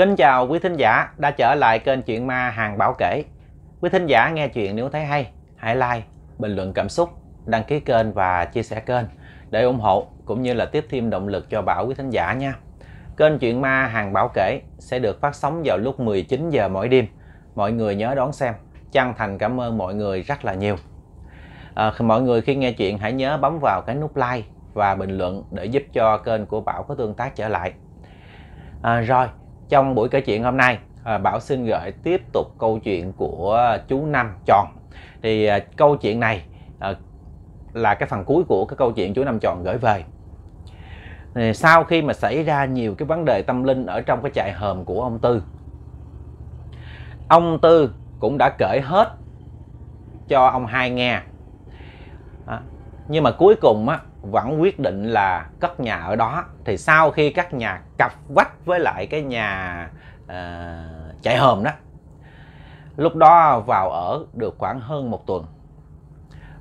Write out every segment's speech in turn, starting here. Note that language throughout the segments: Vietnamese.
Kính chào quý thính giả đã trở lại kênh Chuyện Ma Hàng Bảo Kể. Quý thính giả nghe chuyện nếu thấy hay, hãy like, bình luận cảm xúc, đăng ký kênh và chia sẻ kênh để ủng hộ cũng như là tiếp thêm động lực cho Bảo quý thính giả nha. Kênh Chuyện Ma Hàng Bảo Kể sẽ được phát sóng vào lúc 19 giờ mỗi đêm. Mọi người nhớ đón xem. Chân thành cảm ơn mọi người rất là nhiều. À, mọi người khi nghe chuyện hãy nhớ bấm vào cái nút like và bình luận để giúp cho kênh của Bảo có tương tác trở lại. À, rồi, trong buổi kể chuyện hôm nay à, bảo xin gửi tiếp tục câu chuyện của chú năm tròn thì à, câu chuyện này à, là cái phần cuối của cái câu chuyện chú năm tròn gửi về sau khi mà xảy ra nhiều cái vấn đề tâm linh ở trong cái trại hòm của ông tư ông tư cũng đã kể hết cho ông hai nghe nhưng mà cuối cùng á vẫn quyết định là cất nhà ở đó thì sau khi các nhà cặp vách với lại cái nhà uh, chạy hòm đó lúc đó vào ở được khoảng hơn một tuần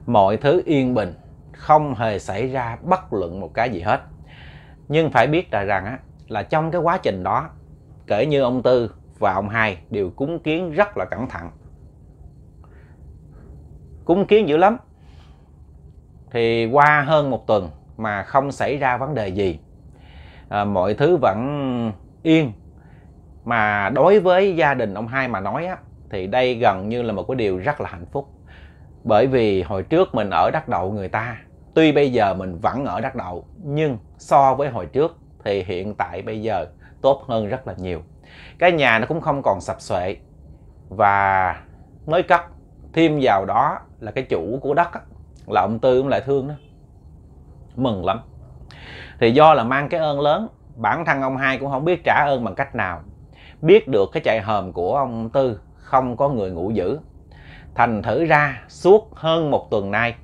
mọi thứ yên bình không hề xảy ra bất luận một cái gì hết nhưng phải biết là rằng á, là trong cái quá trình đó kể như ông tư và ông hai đều cúng kiến rất là cẩn thận cúng kiến dữ lắm thì qua hơn một tuần mà không xảy ra vấn đề gì à, mọi thứ vẫn yên mà đối với gia đình ông hai mà nói á thì đây gần như là một cái điều rất là hạnh phúc bởi vì hồi trước mình ở đắc đậu người ta tuy bây giờ mình vẫn ở đắc đậu nhưng so với hồi trước thì hiện tại bây giờ tốt hơn rất là nhiều cái nhà nó cũng không còn sập xuệ và mới cấp thêm vào đó là cái chủ của đất là ông tư cũng lại thương đó mừng lắm thì do là mang cái ơn lớn bản thân ông hai cũng không biết trả ơn bằng cách nào biết được cái chạy hòm của ông tư không có người ngủ giữ thành thử ra suốt hơn một tuần nay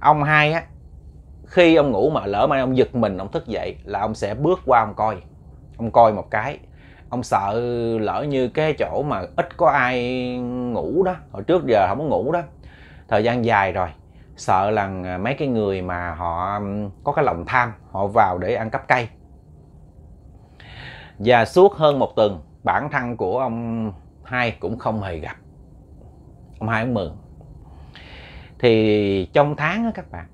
ông hai á khi ông ngủ mà lỡ mà ông giật mình ông thức dậy là ông sẽ bước qua ông coi ông coi một cái ông sợ lỡ như cái chỗ mà ít có ai ngủ đó hồi trước giờ không có ngủ đó thời gian dài rồi sợ là mấy cái người mà họ có cái lòng tham họ vào để ăn cắp cây và suốt hơn một tuần bản thân của ông hai cũng không hề gặp ông hai cũng mừng thì trong tháng đó các bạn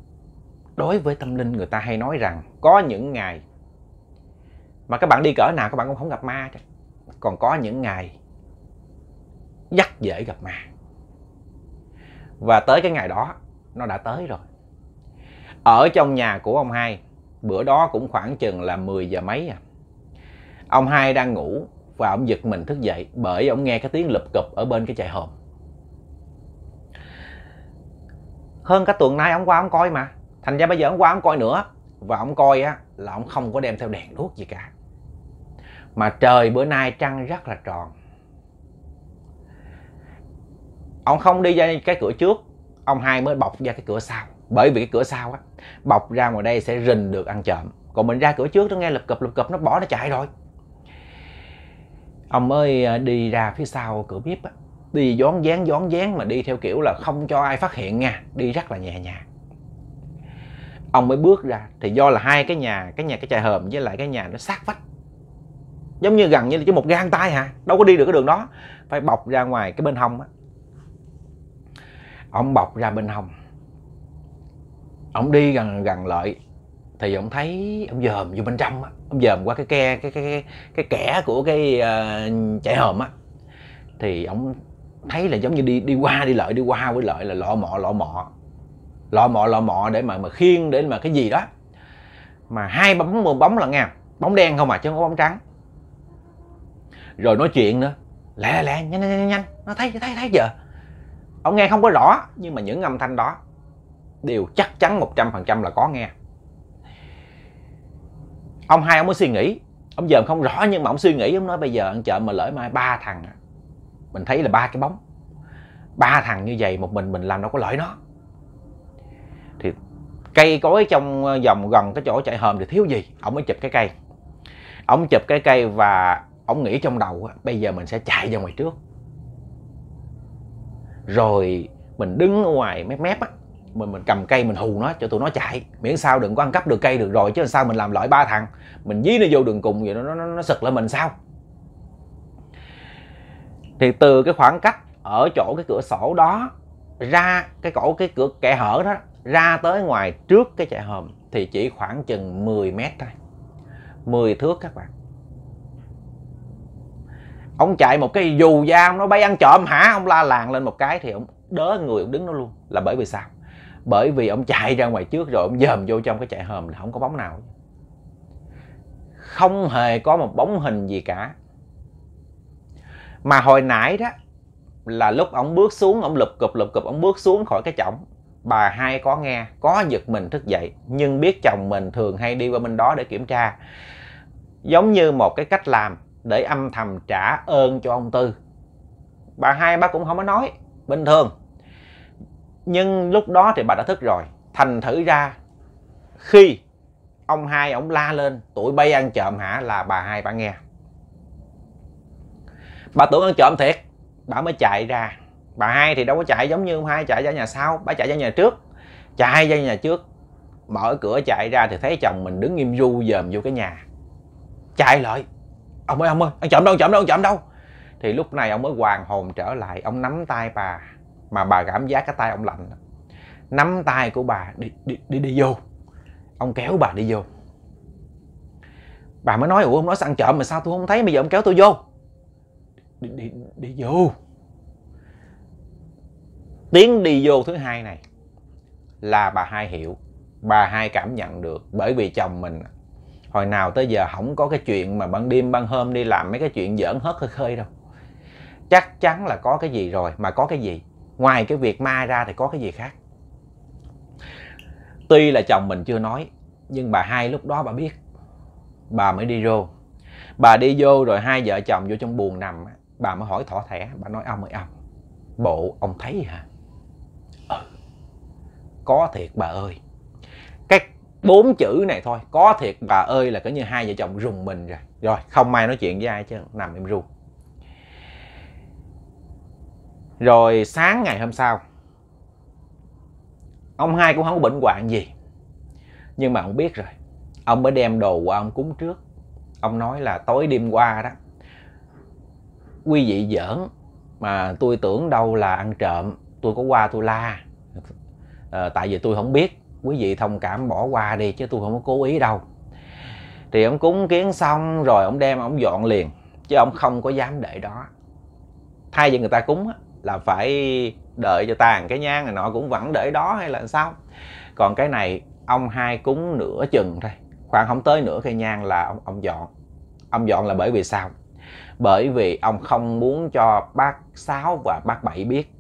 đối với tâm linh người ta hay nói rằng có những ngày mà các bạn đi cỡ nào các bạn cũng không gặp ma chứ còn có những ngày dắt dễ gặp ma và tới cái ngày đó nó đã tới rồi ở trong nhà của ông hai bữa đó cũng khoảng chừng là 10 giờ mấy à ông hai đang ngủ và ông giật mình thức dậy bởi ông nghe cái tiếng lụp cụp ở bên cái chạy hòm hơn cả tuần nay ông qua ông coi mà thành ra bây giờ ông qua ông coi nữa và ông coi á là ông không có đem theo đèn đuốc gì cả mà trời bữa nay trăng rất là tròn ông không đi ra cái cửa trước ông hai mới bọc ra cái cửa sau bởi vì cái cửa sau á bọc ra ngoài đây sẽ rình được ăn trộm còn mình ra cửa trước nó nghe lập cập lập cập nó bỏ nó chạy rồi ông ơi ờ, đi ra phía sau cửa bếp á đi dón dán dón dán mà đi theo kiểu là không cho ai phát hiện nha đi rất là nhẹ nhàng ông mới bước ra thì do là hai cái nhà cái nhà cái trại hòm với lại cái nhà nó sát vách giống như gần như là chỉ một gang tay hả đâu có đi được cái đường đó phải bọc ra ngoài cái bên hông á ông bọc ra bên hông ông đi gần gần lợi thì ông thấy ông dòm vô bên trong á ông dòm qua cái ke cái cái cái, cái kẻ của cái uh, ờ, chạy hòm á thì ông thấy là giống như đi đi qua đi lợi đi qua với lợi là lọ mọ lọ mọ lọ mọ lọ mọ để mà mà khiêng để mà cái gì đó mà hai bóng một bóng là nghe bóng đen không à chứ không có bóng trắng rồi nói chuyện nữa lẹ lẹ nhanh nhanh nhanh nó thấy thấy thấy giờ ông nghe không có rõ nhưng mà những âm thanh đó đều chắc chắn 100% là có nghe ông hai ông mới suy nghĩ ông giờ không rõ nhưng mà ông suy nghĩ ông nói bây giờ ăn chợ mà lỡ mai ba thằng mình thấy là ba cái bóng ba thằng như vậy một mình mình làm đâu có lợi nó thì cây cối trong vòng ờ, gần cái chỗ chạy hòm thì thiếu gì ông mới chụp cái cây ông chụp cái cây và ông nghĩ trong đầu bây giờ mình sẽ chạy ra ngoài trước rồi mình đứng ở ngoài mép mép á mình mình cầm cây mình hù nó cho tụi nó chạy miễn sao đừng có ăn cắp được cây được rồi chứ làm sao mình làm loại ba thằng mình dí nó vô đường cùng vậy nó nó nó sực lại mình sao thì từ cái khoảng cách ở chỗ cái cửa sổ đó ra cái cổ cái cửa kẻ hở đó ra tới ngoài trước cái chạy hòm thì chỉ khoảng chừng 10 mét thôi 10 thước các bạn ông chạy một cái dù dao nó bay ăn trộm hả ông la làng lên một cái thì ông đớ người ông đứng nó luôn là bởi vì sao bởi vì ông chạy ra ngoài trước rồi ông dòm vô trong cái chạy hòm là không có bóng nào không hề có một bóng hình gì cả mà hồi nãy đó là lúc ông bước xuống ông lụp cụp lụp cụp ông bước xuống khỏi cái chổng bà hai có nghe có giật mình thức dậy nhưng biết chồng mình thường hay đi qua bên đó để kiểm tra giống như một cái cách làm để âm thầm trả ơn cho ông Tư bà hai bác cũng không có nói bình thường nhưng lúc đó thì bà đã thức rồi thành thử ra khi ông hai ông la lên tuổi bay ăn trộm hả là bà hai bà nghe bà tưởng ăn trộm thiệt bà mới chạy ra bà hai thì đâu có chạy giống như ông hai chạy ra nhà sau bà chạy ra nhà trước chạy ra nhà trước mở cửa chạy ra thì thấy chồng mình đứng nghiêm du dòm vô cái nhà chạy lại ông ơi ông ơi ông chậm đâu ông chậm đâu ông chậm đâu thì lúc này ông mới hoàn hồn trở lại ông nắm tay bà mà bà cảm giác cái tay ông lạnh nắm tay của bà đi đi đi, đi vô ông kéo bà đi vô bà mới nói ủa ông nói ăn chậm mà sao tôi không thấy bây giờ ông kéo tôi vô đi đi đi vô tiếng đi vô thứ hai này là bà hai hiểu bà hai cảm nhận được bởi vì chồng mình hồi nào tới giờ không có cái chuyện mà ban đêm ban hôm đi làm mấy cái chuyện giỡn hớt hơi khơi đâu chắc chắn là có cái gì rồi mà có cái gì ngoài cái việc ma ra thì có cái gì khác tuy là chồng mình chưa nói nhưng bà hai lúc đó bà biết bà mới đi vô bà đi vô rồi hai vợ chồng vô trong buồng nằm bà mới hỏi thỏ thẻ bà nói ông ơi ông bộ ông thấy hả ừ có thiệt bà ơi bốn chữ này thôi có thiệt bà ơi là cỡ như hai vợ chồng rùng mình rồi rồi không may nói chuyện với ai chứ nằm im ru rồi sáng ngày hôm sau ông hai cũng không có bệnh hoạn gì nhưng mà ông biết rồi ông mới đem đồ qua ông cúng trước ông nói là tối đêm qua đó quý vị giỡn mà tôi tưởng đâu là ăn trộm tôi có qua tôi la à, tại vì tôi không biết quý vị thông cảm bỏ qua đi chứ tôi không có cố ý đâu thì ông cúng kiến xong rồi ông đem ông dọn liền chứ ông không có dám để đó thay vì người ta cúng là phải đợi cho tàn cái nhang này nọ cũng vẫn để đó hay là sao còn cái này ông hai cúng nửa chừng thôi khoảng không tới nửa cây nhang là ông, ông dọn ông dọn là bởi vì sao bởi vì ông không muốn cho bác sáu và bác bảy biết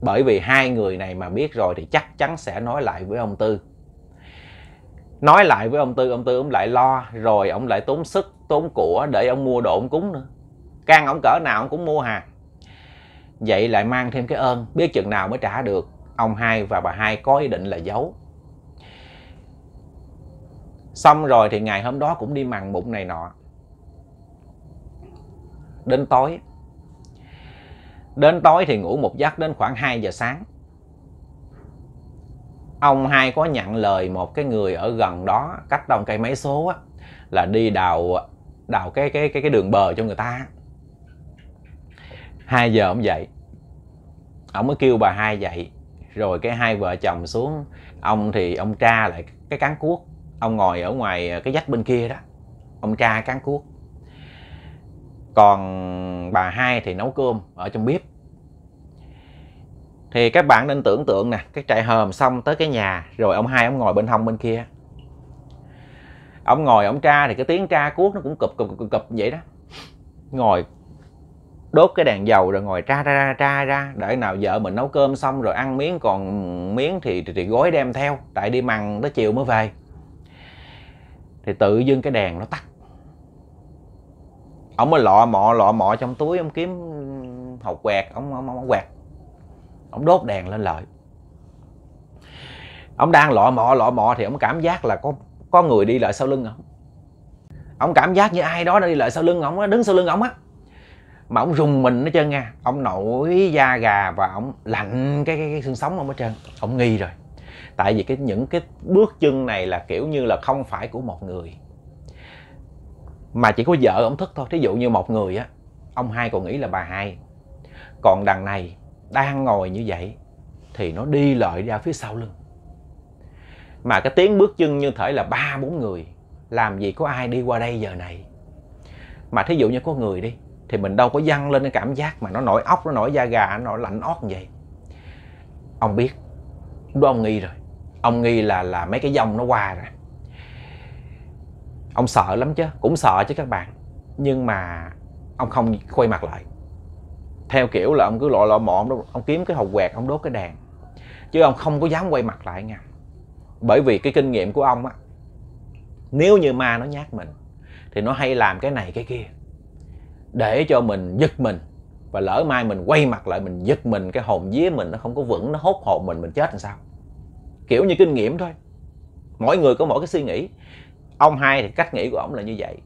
bởi vì hai người này mà biết rồi thì chắc chắn sẽ nói lại với ông tư nói lại với ông tư ông tư ông lại lo rồi ông lại tốn sức tốn của để ông mua đồ ông cúng nữa can ông cỡ nào ông cũng mua hàng vậy lại mang thêm cái ơn biết chừng nào mới trả được ông hai và bà hai có ý định là giấu xong rồi thì ngày hôm đó cũng đi mằng bụng này nọ đến tối Đến tối thì ngủ một giấc đến khoảng 2 giờ sáng. Ông hai có nhận lời một cái người ở gần đó, cách đồng cây mấy số á, là đi đào đào cái cái cái cái đường bờ cho người ta. 2 giờ ông dậy. Ông mới kêu bà hai dậy, rồi cái hai vợ chồng xuống, ông thì ông tra lại cái cán cuốc, ông ngồi ở ngoài cái vách bên kia đó. Ông tra cán cuốc còn bà hai thì nấu cơm ở trong bếp thì các bạn nên tưởng tượng nè cái trại hòm xong tới cái nhà rồi ông hai ông ngồi bên hông bên kia ông ngồi ông tra thì cái tiếng tra cuốc nó cũng cụp cụp cụp cụp vậy đó ngồi đốt cái đèn dầu rồi ngồi tra ra tra ra để nào vợ mình nấu cơm xong rồi ăn miếng còn miếng thì thì, thì gói đem theo tại đi mằng tới chiều mới về thì tự dưng cái đèn nó tắt ông mới lọ mọ lọ mọ trong túi ông kiếm hột quẹt ông ông, ông, ông quẹt ông đốt đèn lên lợi ông đang lọ mọ lọ mọ thì ông cảm giác là có có người đi lại sau lưng ông ông cảm giác như ai đó đang đi lại sau lưng ông đứng sau lưng ông á mà ông rùng mình hết trơn nha ông nổi da gà và ông lạnh cái, cái, cái xương sống ông hết trơn ông nghi rồi tại vì cái những cái bước chân này là kiểu như là không phải của một người mà chỉ có vợ ông thức thôi thí dụ như một người á ông hai còn nghĩ là bà hai còn đằng này đang ngồi như vậy thì nó đi lợi ra phía sau lưng mà cái tiếng bước chân như thể là ba bốn người làm gì có ai đi qua đây giờ này mà thí dụ như có người đi thì mình đâu có dăng lên cái cảm giác mà nó nổi ốc nó nổi da gà nó nổi lạnh ót như vậy ông biết đó ông nghi rồi ông nghi là là mấy cái dòng nó qua rồi ông sợ lắm chứ cũng sợ chứ các bạn nhưng mà ông không quay mặt lại theo kiểu là ông cứ lọ lọ mọ ông, ông kiếm cái hột quẹt ông đốt cái đèn chứ ông không có dám quay mặt lại nha bởi vì cái kinh nghiệm của ông á nếu như ma nó nhát mình thì nó hay làm cái này cái kia để cho mình giật mình và lỡ mai mình quay mặt lại mình giật mình cái hồn vía mình nó không có vững nó hốt hồn mình mình chết làm sao kiểu như kinh nghiệm thôi mỗi người có mỗi cái suy nghĩ ông hai thì cách nghĩ của ông là như vậy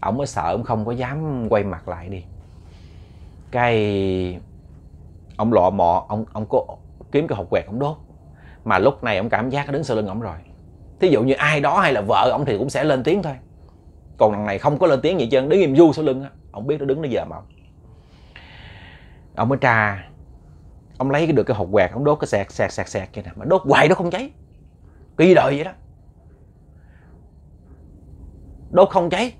ông mới sợ ông không có dám quay mặt lại đi cái ông lọ mọ ông ông có kiếm cái hộp quẹt ông đốt mà lúc này ông cảm giác nó đứng sau lưng ông rồi thí dụ như ai đó hay là vợ ông thì cũng sẽ lên tiếng thôi còn lần này không có lên tiếng gì chân, đứng im du sau lưng ông biết nó đứng nó giờ mà ông ông mới tra ông lấy được cái hộp quẹt ông đốt cái sạc sạc sạc sạc kia nè mà đốt hoài nó không cháy kỳ đời vậy đó đốt không cháy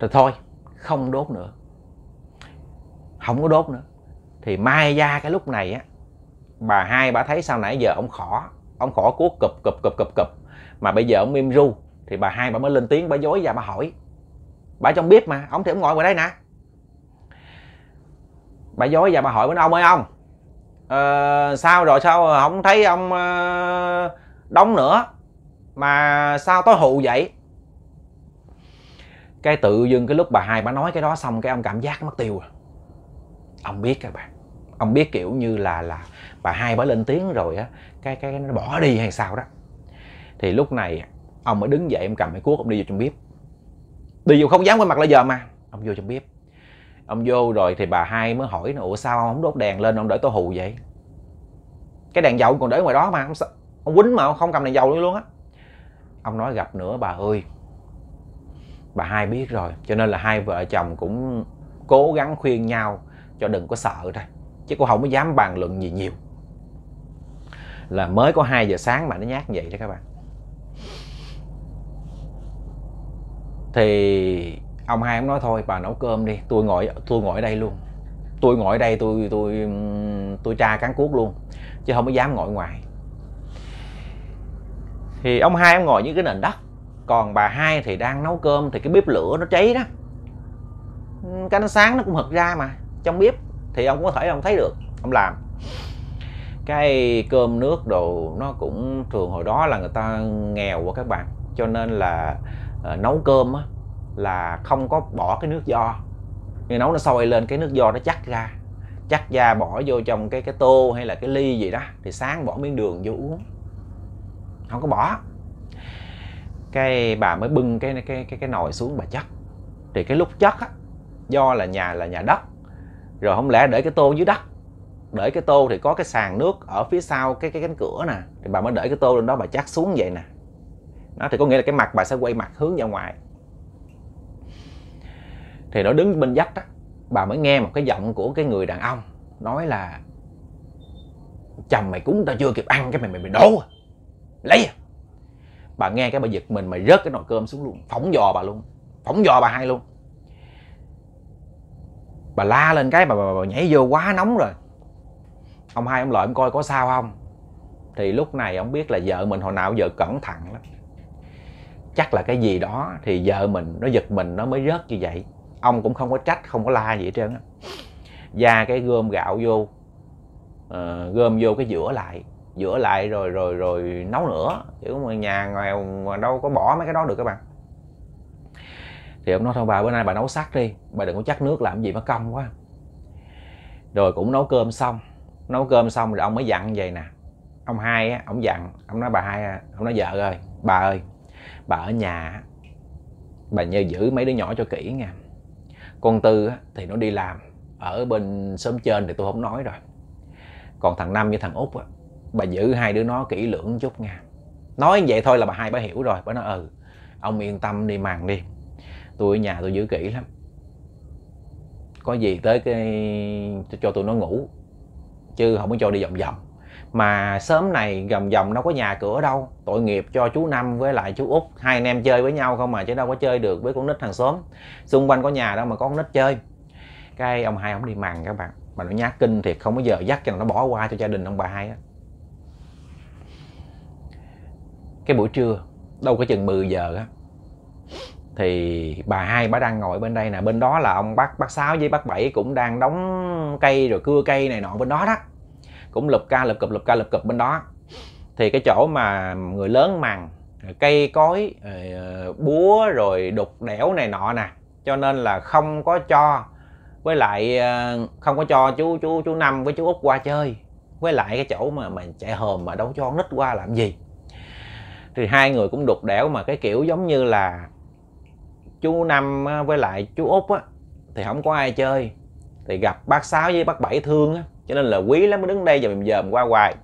rồi thôi không đốt nữa không có đốt nữa thì mai ra cái lúc này á bà hai bà thấy sao nãy giờ ông khỏ ông khỏ cuốc cụp cụp cụp cụp cụp mà bây giờ ông im ru thì bà hai bà mới lên tiếng bà dối và bà hỏi bà trong bếp mà ông thì ông ngồi ngoài đây nè bà dối và bà hỏi với ông ơi ông ờ, sao rồi sao không thấy ông ờ, đóng nữa mà sao tối hụ vậy cái tự dưng cái lúc bà hai bà nói cái đó xong cái ông cảm giác mất tiêu à? ông biết các bạn ông biết kiểu như là là bà hai bà lên tiếng rồi á cái cái nó bỏ đi hay sao đó thì lúc này ông mới đứng dậy em cầm cái cuốc ông đi vô trong bếp đi vô không dám quay mặt lại giờ mà ông vô trong bếp ông vô rồi thì bà hai mới hỏi nữa sao ông không đốt đèn lên ông để tô hù vậy cái đèn dầu còn để ngoài đó mà ông, ông quýnh mà ông không cầm đèn dầu luôn á ông nói gặp nữa bà ơi bà hai biết rồi cho nên là hai vợ chồng cũng cố gắng khuyên nhau cho đừng có sợ ra chứ cô không có dám bàn luận gì nhiều là mới có 2 giờ sáng mà nó nhát vậy đó các bạn thì ông hai cũng nói thôi bà nấu cơm đi tôi ngồi tôi ngồi ở đây luôn tôi ngồi ở đây tôi tôi tôi tra cán cuốc luôn chứ không có dám ngồi ngoài thì ông hai ông ngồi dưới cái nền đất còn bà hai thì đang nấu cơm thì cái bếp lửa nó cháy đó cái ánh sáng nó cũng hực ra mà trong bếp thì ông có thể ông thấy được ông làm cái cơm nước đồ nó cũng thường hồi đó là người ta nghèo quá các bạn cho nên là uh, nấu cơm á, là không có bỏ cái nước do nhưng nấu nó sôi lên cái nước do nó chắc ra chắc ra bỏ vô trong cái cái tô hay là cái ly gì đó thì sáng bỏ miếng đường vô uống không có bỏ cái bà mới bưng cái cái cái cái nồi xuống bà chất thì cái lúc chất á do là nhà là nhà đất rồi không lẽ để cái tô dưới đất để cái tô thì có cái sàn nước ở phía sau cái cái cánh cửa nè thì bà mới để cái tô lên đó bà chắc xuống vậy nè nó thì có nghĩa là cái mặt bà sẽ quay mặt hướng ra ngoài thì nó đứng bên dắt á bà mới nghe một cái giọng của cái người đàn ông nói là chồng mày cúng tao chưa kịp ăn cái mày mày mày đổ à lấy à. bà nghe cái bà giật mình mà rớt cái nồi cơm xuống luôn phóng dò bà luôn phóng dò bà hai luôn bà la lên cái bà, bà, bà nhảy vô quá nóng rồi ông hai ông lợi ông coi có sao không thì lúc này ông biết là vợ mình hồi nào vợ cẩn thận lắm chắc là cái gì đó thì vợ mình nó giật mình nó mới rớt như vậy ông cũng không có trách không có la gì hết trơn á da cái gom gạo vô uh, gom vô cái giữa lại rửa lại rồi rồi rồi nấu nữa kiểu mà nhà ngoài đâu có bỏ mấy cái đó được các bạn thì ông nói thôi bà bữa nay bà nấu sắt đi bà đừng có chắc nước làm gì mà công quá rồi cũng nấu cơm xong nấu cơm xong rồi ông mới dặn vậy nè ông hai á ông dặn ông nói bà hai ông nói vợ ơi bà ơi bà ở nhà bà nhớ giữ mấy đứa nhỏ cho kỹ nha con tư á, thì nó đi làm ở bên sớm trên thì tôi không nói rồi còn thằng năm với thằng út á, bà giữ hai đứa nó kỹ lưỡng chút nha nói vậy thôi là bà hai bà hiểu rồi bà nói ừ ông yên tâm đi màng đi tôi ở nhà tôi giữ kỹ lắm có gì tới cái cho tụi nó ngủ chứ không có cho đi vòng vòng mà sớm này vòng vòng đâu có nhà cửa đâu tội nghiệp cho chú năm với lại chú út hai anh em chơi với nhau không mà chứ đâu có chơi được với con nít hàng xóm xung quanh có nhà đâu mà có con nít chơi cái ông hai ông đi màng các bạn mà nó nhát kinh thiệt không có giờ dắt cho nó bỏ qua cho gia đình ông bà hai á cái buổi trưa đâu có chừng 10 giờ á thì bà hai bà đang ngồi bên đây nè bên đó là ông bác bác sáu với bác bảy cũng đang đóng cây rồi cưa cây này nọ bên đó đó cũng lụp ca lụp cụp lụp ca lụp cụp bên đó thì cái chỗ mà người lớn màng cây cối ờ, búa rồi đục đẽo này nọ nè cho nên là không có cho với lại ờ, không có cho chú chú chú năm với chú út qua chơi với lại cái chỗ mà mình chạy hòm mà đâu cho nít qua làm gì thì hai người cũng đục đẽo mà cái kiểu giống như là chú năm với lại chú út á thì không có ai chơi thì gặp bác sáu với bác bảy thương á cho nên là quý lắm mới đứng đây dòm dòm qua hoài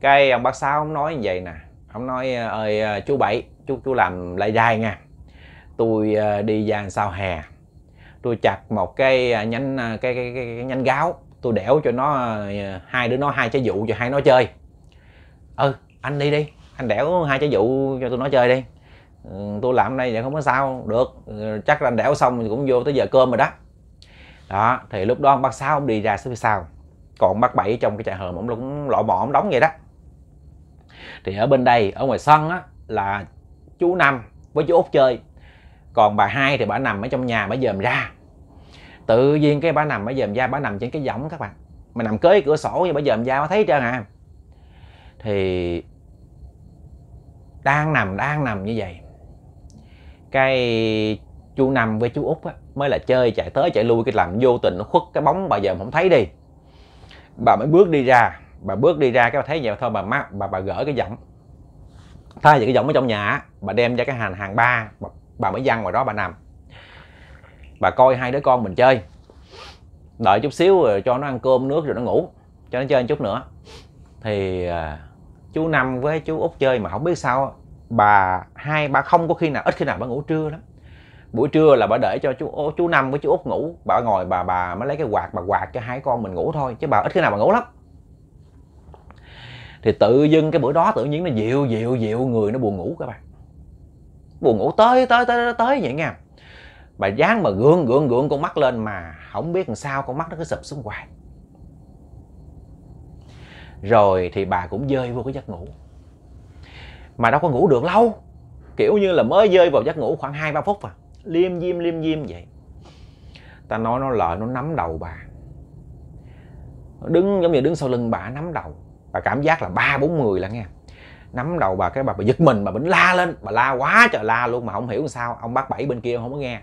cái ông bác sáu ông nói như vậy nè ông nói ờ, ơi ờ, chú bảy chú chú làm lại dài nha tôi ờ, đi ra sao hè tôi chặt một cái nhánh cái cái, cái, cái nhánh gáo tôi đẻo cho nó hai đứa nó hai trái vụ cho hai nó chơi ừ anh đi đi anh đẻo hai trái vụ cho tôi nói chơi đi ừ, tôi làm đây vậy không có sao được ừ, chắc là anh đẻo xong thì cũng vô tới giờ cơm rồi đó đó thì lúc đó bác sáu ông đi ra phía sao còn bác bảy trong cái trại hờm ông cũng lọ mọ ông đóng vậy đó thì ở bên đây ở ngoài sân á là chú năm với chú út chơi còn bà hai thì bà nằm ở trong nhà bà dòm ra tự nhiên cái bà nằm bà dòm ra bà nằm trên cái võng các bạn mà nằm kế cửa sổ như bà dòm ra bà thấy trơn à thì đang nằm đang nằm như vậy cái chú nằm với chú út á, mới là chơi chạy tới chạy lui cái làm vô tình nó khuất cái bóng bà giờ không thấy đi bà mới bước đi ra bà bước đi ra cái bà thấy vậy thôi bà má bà bà gỡ cái giọng thay vì cái giọng ở trong nhà bà đem ra cái hàng hàng ba bà, bà mới văng ngoài đó bà nằm bà coi hai đứa con mình chơi đợi chút xíu rồi cho nó ăn cơm nước rồi nó ngủ cho nó chơi một chút nữa thì à, chú năm với chú út chơi mà không biết sao bà hai bà không có khi nào ít khi nào bà ngủ trưa lắm buổi trưa là bà để cho chú chú năm với chú út ngủ bà ngồi bà bà mới lấy cái quạt bà quạt cho hai con mình ngủ thôi chứ bà ít khi nào bà ngủ lắm thì tự dưng cái bữa đó tự nhiên nó dịu dịu dịu người nó buồn ngủ các bạn buồn ngủ tới tới tới tới vậy nha bà dán mà gượng gượng gượng con mắt lên mà không biết làm sao con mắt nó cứ sụp xuống hoài rồi thì bà cũng dơi vô cái giấc ngủ mà đâu có ngủ được lâu kiểu như là mới rơi vào giấc ngủ khoảng hai ba phút à liêm diêm liêm diêm vậy ta nói nó lợi nó nắm đầu bà nó đứng giống như đứng sau lưng bà nắm đầu bà cảm giác là ba bốn người là nghe nắm đầu bà cái bà, bà giật mình bà vẫn la lên bà la quá trời la luôn mà không hiểu sao ông bác bảy bên kia không có nghe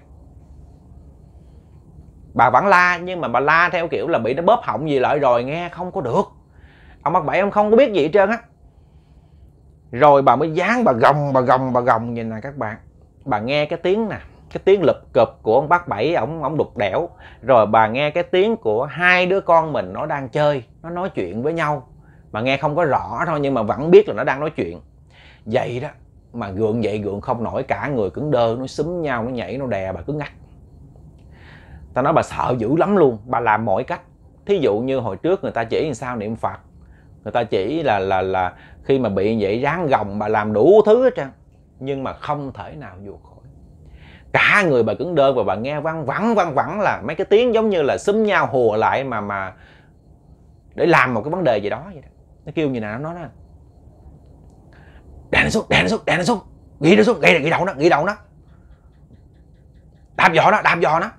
bà vẫn la nhưng mà bà la theo kiểu là bị nó bóp họng gì lại rồi nghe không có được ông bác bảy ông không có biết gì hết trơn á rồi bà mới dán bà gồng bà gồng bà gồng nhìn nè các bạn bà nghe cái tiếng nè cái tiếng lụp cụp của ông bác bảy ổng ổng đục đẽo rồi bà nghe cái tiếng của hai đứa con mình nó đang chơi nó nói chuyện với nhau mà nghe không có rõ thôi nhưng mà vẫn biết là nó đang nói chuyện vậy đó mà gượng dậy gượng không nổi cả người cứng đơ nó xúm nhau nó nhảy nó đè bà cứ ngắt ta nói bà sợ dữ lắm luôn bà làm mọi cách thí dụ như hồi trước người ta chỉ làm sao niệm phật người ta chỉ là là là khi mà bị vậy ráng gồng bà làm đủ thứ hết trơn nhưng mà không thể nào vượt khỏi cả người bà cứng đơ và bà nghe văng vẳng văng vẳng là mấy cái tiếng giống như là xúm nhau hùa lại mà mà để làm một cái vấn đề gì đó vậy đó nó kêu như nào nó nói đó đè nó xuống đè nó xuống đè nó xuống ghi nó xuống ghi, ghi đầu nó ghi đầu nó đạp giò nó đạp giò nó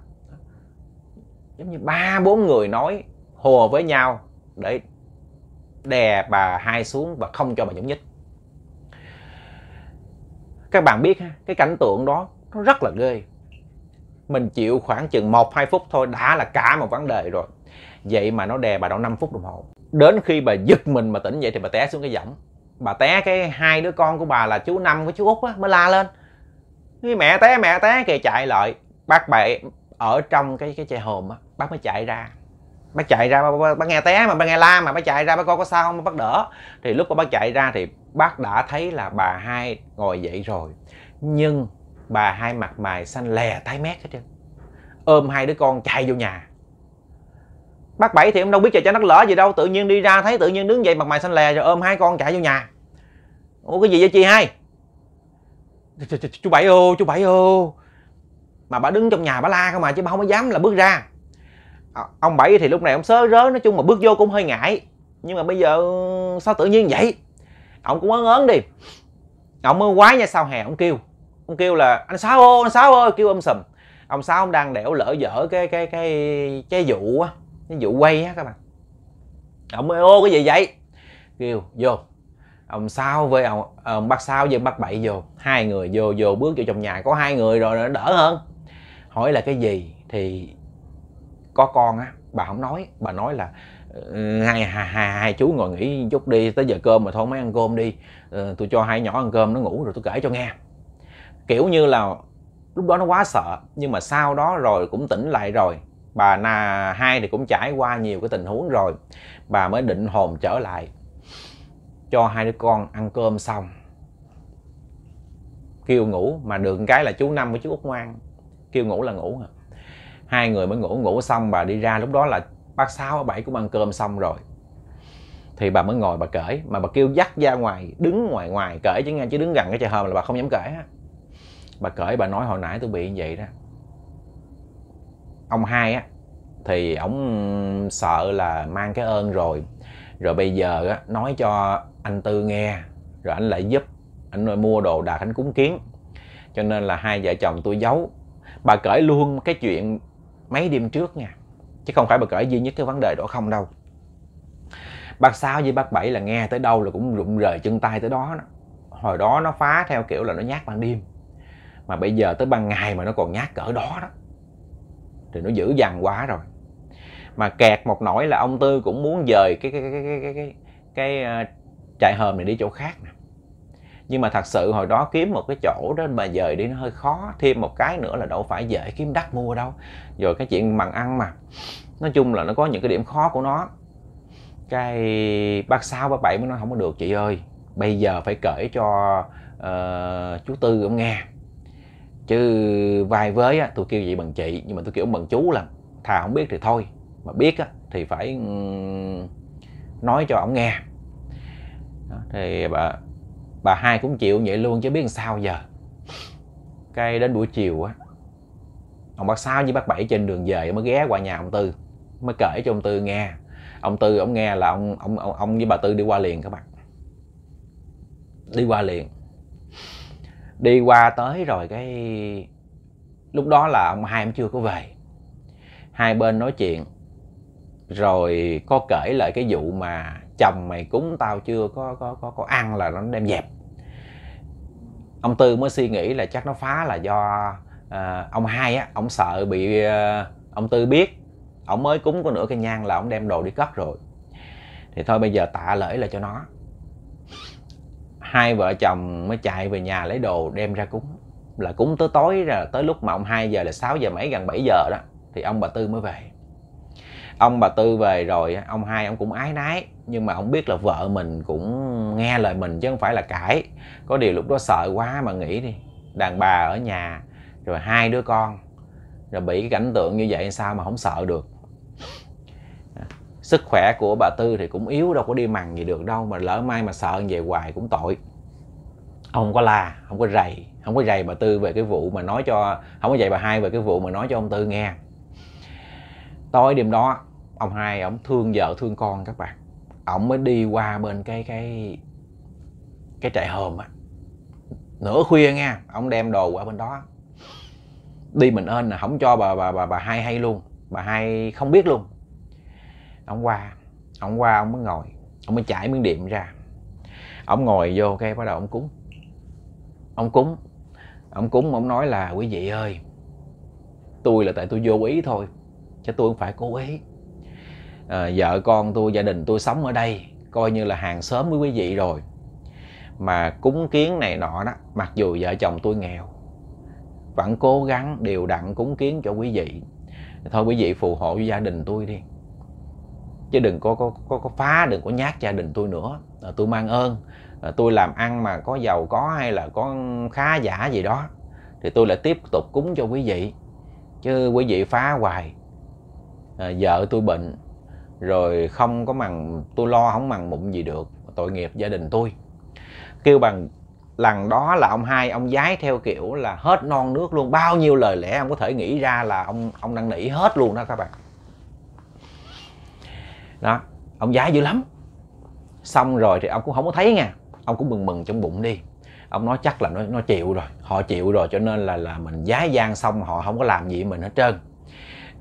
giống như ba bốn người nói hùa với nhau để đè bà hai xuống và không cho bà nhúng nhích các bạn biết ha cái cảnh tượng đó nó rất là ghê mình chịu khoảng chừng 1 2 phút thôi đã là cả một vấn đề rồi. Vậy mà nó đè bà đâu 5 phút đồng hồ. Đến khi bà giật mình mà tỉnh dậy thì bà té xuống cái võng. Bà té cái hai đứa con của bà là chú Năm với chú Út á mới la lên. Cái mẹ té mẹ té kìa chạy lại. Bác bà ở trong cái cái chai hòm á, bác mới chạy ra bác chạy ra bác, bác nghe té mà bác nghe la mà bác chạy ra bác coi có sao không bác đỡ thì lúc mà bác chạy ra thì bác đã thấy là bà hai ngồi dậy rồi nhưng bà hai mặt mày xanh lè tái mét hết trơn ôm hai đứa con chạy vô nhà bác bảy thì ông đâu biết trời cho nó lỡ gì đâu tự nhiên đi ra thấy tự nhiên đứng dậy mặt mày xanh lè rồi ôm hai con chạy vô nhà ủa cái gì vậy chị hai chú bảy ô chú bảy ô mà bà đứng trong nhà bà la không mà chứ bà không có dám là bước ra Ờ, ông bảy thì lúc này ông sớ rớ nói chung mà bước vô cũng hơi ngại nhưng mà bây giờ ừ, sao tự nhiên vậy ông cũng ớn ớn đi ông mới quái nha sau hè ông kêu ông kêu là anh sáu ơi anh sáu ơi kêu ông sùm ông sáu ông đang đẻo lỡ dở cái cái cái cái vụ á cái vụ quay á các bạn ông ơi ô cái gì vậy kêu vô ông sao với ông, ờ, ông bác sao với bác bảy vô hai người vô vô bước vô trong nhà có hai người rồi đỡ hơn hỏi là cái gì thì có con á bà không nói bà nói là ờ, hai, hai, hai, hai chú ngồi nghỉ chút đi tới giờ cơm mà thôi mấy ăn cơm đi ừ, ờ, tôi cho hai nhỏ ăn cơm nó ngủ rồi tôi kể cho nghe kiểu như là lúc đó nó quá sợ nhưng mà sau đó rồi cũng tỉnh lại rồi bà na hai thì cũng trải qua nhiều cái tình huống rồi bà mới định hồn trở lại cho hai đứa con ăn cơm xong kêu ngủ mà được cái là chú năm với chú út ngoan kêu ngủ là ngủ à hai người mới ngủ ngủ xong bà đi ra lúc đó là bác sáu bảy cũng ăn cơm xong rồi thì bà mới ngồi bà cởi mà bà kêu dắt ra ngoài đứng ngoài ngoài cởi chứ nghe chứ đứng gần cái chợ hòm là bà không dám cởi á bà cởi bà nói hồi nãy tôi bị như vậy đó ông hai á thì ổng sợ là mang cái ơn rồi rồi bây giờ á nói cho anh tư nghe rồi anh lại giúp anh mua đồ đạc anh cúng kiến cho nên là hai vợ chồng tôi giấu bà cởi luôn cái chuyện mấy đêm trước nha chứ không phải bà cởi duy nhất cái vấn đề đó không đâu bác sáu với bác bảy là nghe tới đâu là cũng rụng rời chân tay tới đó, hồi đó nó phá theo kiểu là nó nhát ban đêm mà bây giờ tới ban ngày mà nó còn nhát cỡ đó đó thì nó dữ dằn quá rồi mà kẹt một nỗi là ông tư cũng muốn dời cái cái cái cái cái cái, cái, cái ờ, trại hòm này đi chỗ khác nè nhưng mà thật sự hồi đó kiếm một cái chỗ đó mà dời đi nó hơi khó thêm một cái nữa là đâu phải dễ kiếm đất mua đâu rồi cái chuyện bằng ăn mà nói chung là nó có những cái điểm khó của nó cái bác sáu bác bảy mới nói không có được chị ơi bây giờ phải cởi cho uh, chú tư ông nghe chứ vai với á, tôi kêu vậy bằng chị nhưng mà tôi kêu ông bằng chú là thà không biết thì thôi mà biết á, thì phải nói cho ông nghe thì bà bà hai cũng chịu vậy luôn chứ biết làm sao giờ cái đến buổi chiều á ông bác sao với bác bảy trên đường về mới ghé qua nhà ông tư mới kể cho ông tư nghe ông tư ông nghe là ông ông ông, ông với bà tư đi qua liền các bạn đi qua liền đi qua tới rồi cái lúc đó là ông hai em chưa có về hai bên nói chuyện rồi có kể lại cái vụ mà chồng mày cúng tao chưa có có có có ăn là nó đem dẹp ông tư mới suy nghĩ là chắc nó phá là do à, ông hai á ông sợ bị à, ông tư biết ông mới cúng có nửa cây nhang là ông đem đồ đi cất rồi thì thôi bây giờ tạ lễ lại cho nó hai vợ chồng mới chạy về nhà lấy đồ đem ra cúng là cúng tới tối là tới lúc mà ông 2 giờ là 6 giờ mấy gần 7 giờ đó thì ông bà Tư mới về ông bà tư về rồi ông hai ông cũng ái nái nhưng mà ông biết là vợ mình cũng nghe lời mình chứ không phải là cãi có điều lúc đó sợ quá mà nghĩ đi đàn bà ở nhà rồi hai đứa con rồi bị cái cảnh tượng như vậy sao mà không sợ được sức khỏe của bà tư thì cũng yếu đâu có đi mằn gì được đâu mà lỡ may mà sợ về hoài cũng tội ông có la không có rầy không có rầy bà tư về cái vụ mà nói cho không có dạy bà hai về cái vụ mà nói cho ông tư nghe tối đêm đó ông hai ổng thương vợ thương con các bạn ổng mới đi qua bên cái cái cái trại hòm á nửa khuya nha ổng đem đồ qua bên đó đi mình ên là không cho bà bà bà bà hai hay luôn bà hai không biết luôn ông qua ông qua ông mới ngồi ông mới chải miếng điệm ra ông ngồi vô cái bắt đầu ông cúng ông cúng ông cúng ông nói là quý vị ơi tôi là tại tôi vô ý thôi chứ tôi không phải cố ý à, vợ con tôi gia đình tôi sống ở đây coi như là hàng xóm với quý vị rồi mà cúng kiến này nọ đó mặc dù vợ chồng tôi nghèo vẫn cố gắng đều đặn cúng kiến cho quý vị thôi quý vị phù hộ với gia đình tôi đi chứ đừng có có có, có phá đừng có nhát gia đình tôi nữa à, tôi mang ơn à, tôi làm ăn mà có giàu có hay là có khá giả gì đó thì tôi lại tiếp tục cúng cho quý vị chứ quý vị phá hoài à, vợ tôi bệnh rồi không có màng tôi lo không màng mụn gì được tội nghiệp gia đình tôi kêu bằng lần đó là ông hai ông giái theo kiểu là hết non nước luôn bao nhiêu lời lẽ ông có thể nghĩ ra là ông ông đang nỉ hết luôn đó các bạn đó ông giái dữ lắm xong rồi thì ông cũng không có thấy nha ông cũng mừng mừng trong bụng đi ông nói chắc là nó nó chịu rồi họ chịu rồi cho nên là là mình giái gian xong họ không có làm gì mình hết trơn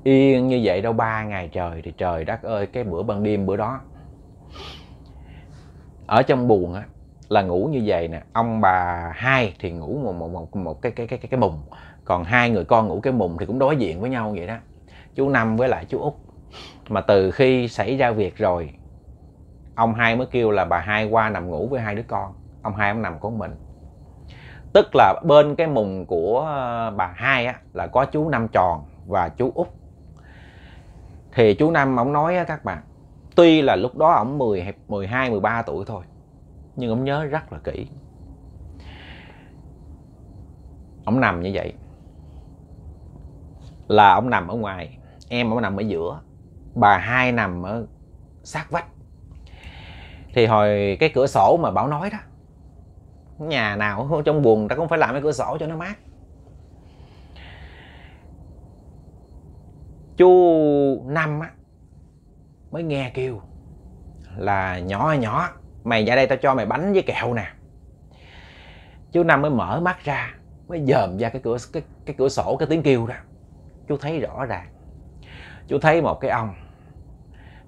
yên như vậy đâu ba ngày trời thì trời đất ơi cái bữa ban đêm bữa đó ở trong buồn á là ngủ như vậy nè ông bà hai thì ngủ một một một, một cái, cái cái cái cái mùng còn hai người con ngủ cái mùng thì cũng đối diện với nhau vậy đó chú năm với lại chú út mà từ khi xảy ra việc rồi ông hai mới kêu là bà hai qua nằm ngủ với hai đứa con ông hai ông nằm của mình tức là bên cái mùng của ờ, bà hai á, là có chú năm tròn và chú út thì chú năm ổng nói á các bạn tuy là lúc đó ổng 10 12 13 tuổi thôi nhưng ổng nhớ rất là kỹ ổng nằm như vậy là ổng nằm ở ngoài em ổng nằm ở giữa bà hai nằm ở sát vách thì hồi cái cửa sổ mà bảo nói đó nhà nào trong buồn ta cũng phải làm cái cửa sổ cho nó mát chú năm á mới nghe kêu là nhỏ nhỏ mày ra đây tao cho mày bánh với kẹo nè chú năm mới mở mắt ra mới dòm ra cái cửa cái, cái cửa sổ cái tiếng kêu đó chú thấy rõ ràng chú thấy một cái ông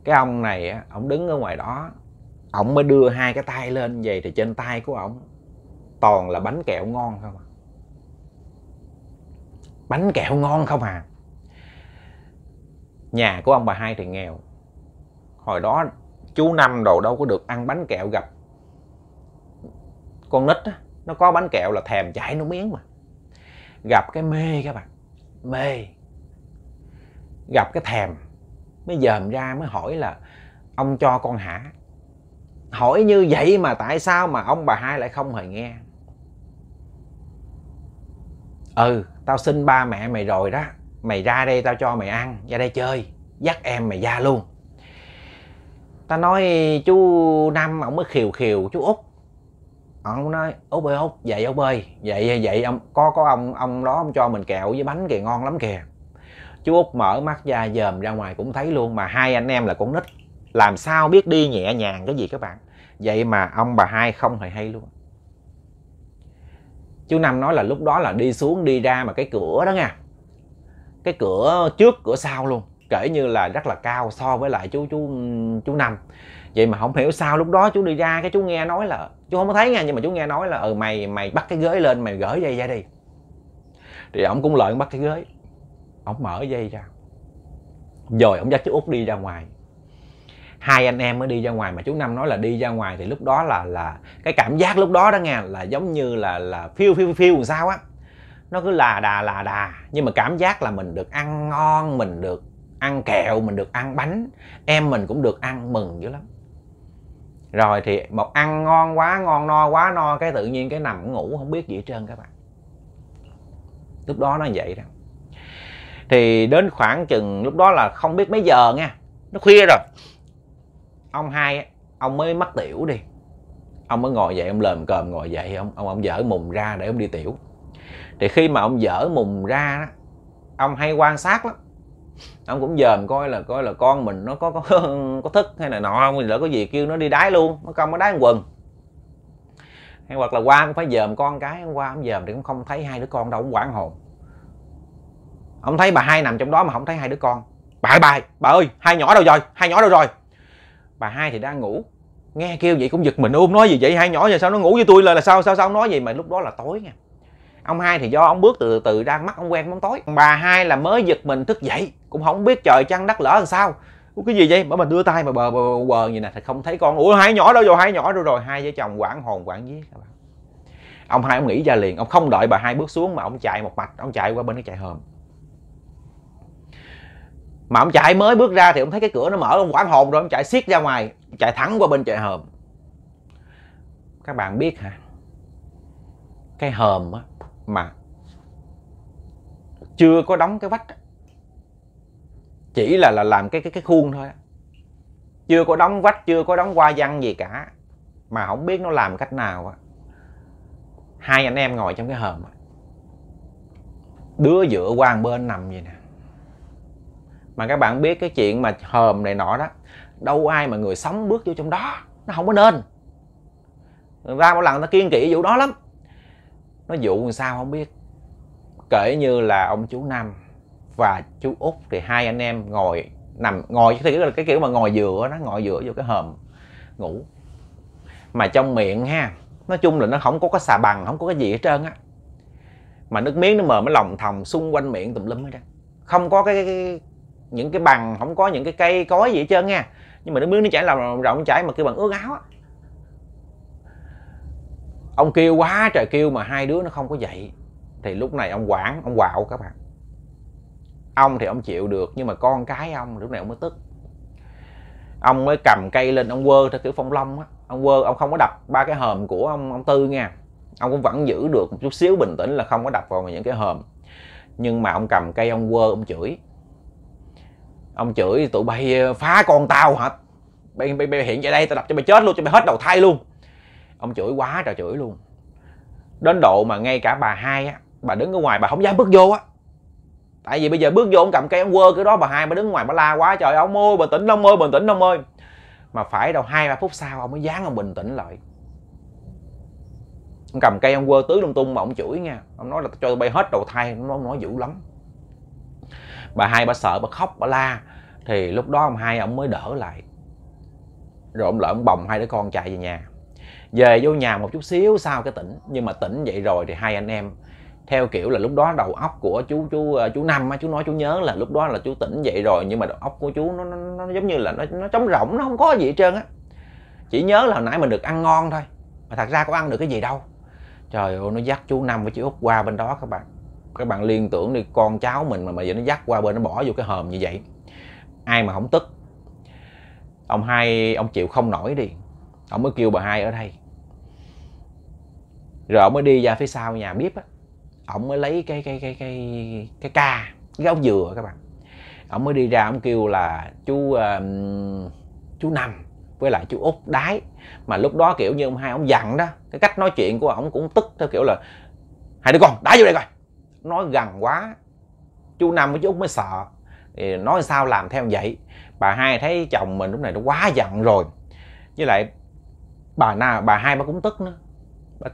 cái ông này ông đứng ở ngoài đó ông mới đưa hai cái tay lên vậy thì trên tay của ông toàn là bánh kẹo ngon không à bánh kẹo ngon không à nhà của ông bà hai thì nghèo hồi đó chú năm đồ đâu có được ăn bánh kẹo gặp con nít á nó có bánh kẹo là thèm chảy nó miếng mà gặp cái mê các bạn mê gặp cái thèm mới dòm ra mới hỏi là ông cho con hả hỏi như vậy mà tại sao mà ông bà hai lại không hề nghe ừ tao xin ba mẹ mày rồi đó mày ra đây tao cho mày ăn ra đây chơi dắt em mày ra luôn tao nói chú năm ổng mới khiều khiều chú út ông nói út ơi út dậy út ơi vậy vậy ông có có ông ông đó ông cho mình kẹo với bánh kìa ngon lắm kìa chú út mở mắt ra dòm ra ngoài cũng thấy luôn mà hai anh em là con nít làm sao biết đi nhẹ nhàng cái gì các bạn vậy mà ông bà hai không hề hay luôn chú năm nói là lúc đó là đi xuống đi ra mà cái cửa đó nha cái cửa trước cửa sau luôn kể như là rất là cao so với lại chú chú chú năm vậy mà không hiểu sao lúc đó chú đi ra cái chú nghe nói là chú không có thấy nha nhưng mà chú nghe nói là ừ mày mày bắt cái ghế lên mày gỡ dây ra đi thì ổng cũng lợi bắt cái ghế ổng mở dây ra rồi ổng dắt chú út đi ra ngoài hai anh em mới đi ra ngoài mà chú năm nói là đi ra ngoài thì lúc đó là là cái cảm giác lúc đó đó nghe là giống như là là phiêu phiêu phiêu làm sao á nó cứ là đà là đà nhưng mà cảm giác là mình được ăn ngon mình được ăn kẹo mình được ăn bánh em mình cũng được ăn mừng dữ lắm rồi thì một ăn ngon quá ngon no quá no cái tự nhiên cái nằm ngủ không biết gì hết trơn các bạn lúc đó nó vậy đó thì đến khoảng chừng lúc đó là không biết mấy giờ nha nó khuya rồi ông hai ông mới mắc tiểu đi ông mới ngồi dậy ông lờm cờm ngồi dậy ông ông ông dở mùng ra để ông đi tiểu thì khi mà ông dở mùng ra đó, ông hay quan sát lắm ông cũng dòm coi là coi là con mình nó có có có thức hay là nọ không lỡ có gì kêu nó đi đái luôn nó không có đái quần hay hoặc là qua cũng phải dòm con cái hôm qua ông dòm thì cũng không thấy hai đứa con đâu cũng quản hồn ông thấy bà hai nằm trong đó mà không thấy hai đứa con bà ơi bà bà ơi hai nhỏ đâu rồi hai nhỏ đâu rồi bà hai thì đang ngủ nghe kêu vậy cũng giật mình ôm nói gì vậy hai nhỏ giờ sao nó ngủ với tôi là, là sao sao sao nói gì mà lúc đó là tối nha ông hai thì do ông bước từ từ ra mắt ông quen bóng tối ông bà hai là mới giật mình thức dậy cũng không biết trời chăng đất lỡ làm sao Ủa cái gì vậy? Bởi mình đưa tay mà bờ bờ bờ như nè thì không thấy con. Ủa hai nhỏ đâu rồi? Hai nhỏ đâu rồi? Hai vợ chồng quản hồn quản vía các bạn. Ông hai ông nghĩ ra liền, ông không đợi bà hai bước xuống mà ông chạy một mạch, ông chạy qua bên cái chạy hòm. Mà ông chạy mới bước ra thì ông thấy cái cửa nó mở, ông quản hồn rồi ông chạy xiết ra ngoài, chạy thẳng qua bên chạy hòm. Các bạn biết hả? Cái hòm á mà chưa có đóng cái vách chỉ là là làm cái cái cái khuôn thôi chưa có đóng vách chưa có đóng hoa văn gì cả mà không biết nó làm cách nào hai anh em ngồi trong cái hầm đứa dựa qua một bên nằm vậy nè mà các bạn biết cái chuyện mà hòm này nọ đó đâu ai mà người sống bước vô trong đó nó không có nên người ta mỗi lần nó kiên kỵ vụ đó lắm nó dụ làm sao không biết kể như là ông chú năm và chú út thì hai anh em ngồi nằm ngồi thì là cái kiểu mà ngồi dựa nó ngồi dựa vô cái hòm ngủ mà trong miệng ha nói chung là nó không có cái xà bằng không có cái gì hết trơn á mà nước miếng nó mờ mới lòng thòng xung quanh miệng tùm lum hết trơn không có cái, cái những cái bằng không có những cái cây cối gì hết trơn nha nhưng mà nước miếng nó chảy lòng rộng chảy mà kêu bằng ướt áo á ông kêu quá trời kêu mà hai đứa nó không có dậy thì lúc này ông quản ông quạo các bạn ông thì ông chịu được nhưng mà con cái ông lúc này ông mới tức ông mới cầm cây lên ông quơ theo kiểu phong long á ông quơ ông không có đập ba cái hòm của ông ông tư nha ông cũng vẫn giữ được một chút xíu bình tĩnh là không có đập vào những cái hòm nhưng mà ông cầm cây ông quơ ông chửi ông chửi tụi bay ờ, phá con tao hả bây, bây, bây hiện ra đây tao đập cho mày chết luôn cho mày hết đầu thai luôn ông chửi quá trời chửi luôn đến độ mà ngay cả bà hai á bà đứng ở ngoài bà không dám bước vô á tại vì bây giờ bước vô ông cầm cây ông quơ cái đó bà hai bà đứng ngoài bà la quá trời ông ơi bình tĩnh ông ơi bình tĩnh ông ơi mà phải đâu hai ba phút sau ông mới dán ông bình tĩnh lại ông cầm cây ông quơ tứ lung tung mà ông chửi nha ông nói là cho tôi bay hết đầu thai ông nói, nói dữ lắm bà hai bà sợ bà khóc bà la thì lúc đó ông hai ông mới đỡ lại rồi ông lại ông bồng hai đứa con chạy về nhà về vô nhà một chút xíu sau cái tỉnh nhưng mà tỉnh vậy rồi thì hai anh em theo kiểu là lúc đó đầu óc của chú chú ờ, chú năm á chú nói chú nhớ là lúc đó là chú tỉnh dậy rồi nhưng mà đầu óc của chú nó nó, nó giống như là nó nó trống rỗng nó không có gì hết trơn á chỉ nhớ là hồi nãy mình được ăn ngon thôi mà thật ra có ăn được cái gì đâu trời ơi nó dắt chú năm với chú út qua bên đó các bạn các bạn liên tưởng đi con cháu mình mà mà giờ nó dắt qua bên nó bỏ vô cái hòm như vậy ai mà không tức ông hai ông chịu không nổi đi ông mới kêu bà hai ở đây rồi ông mới đi ra phía sau nhà bếp á ông mới lấy cái cái cái cái cái ca cái ốc dừa các bạn ông mới đi ra ông kêu là chú uh, chú nằm với lại chú út đái mà lúc đó kiểu như ông hai ông dặn đó cái cách nói chuyện của ông cũng tức theo kiểu là hai đứa con đái vô đây coi nói gần quá chú năm với chú út mới sợ thì nói sao làm theo vậy bà hai thấy chồng mình lúc này nó quá giận rồi với lại bà na bà hai bà cũng tức nữa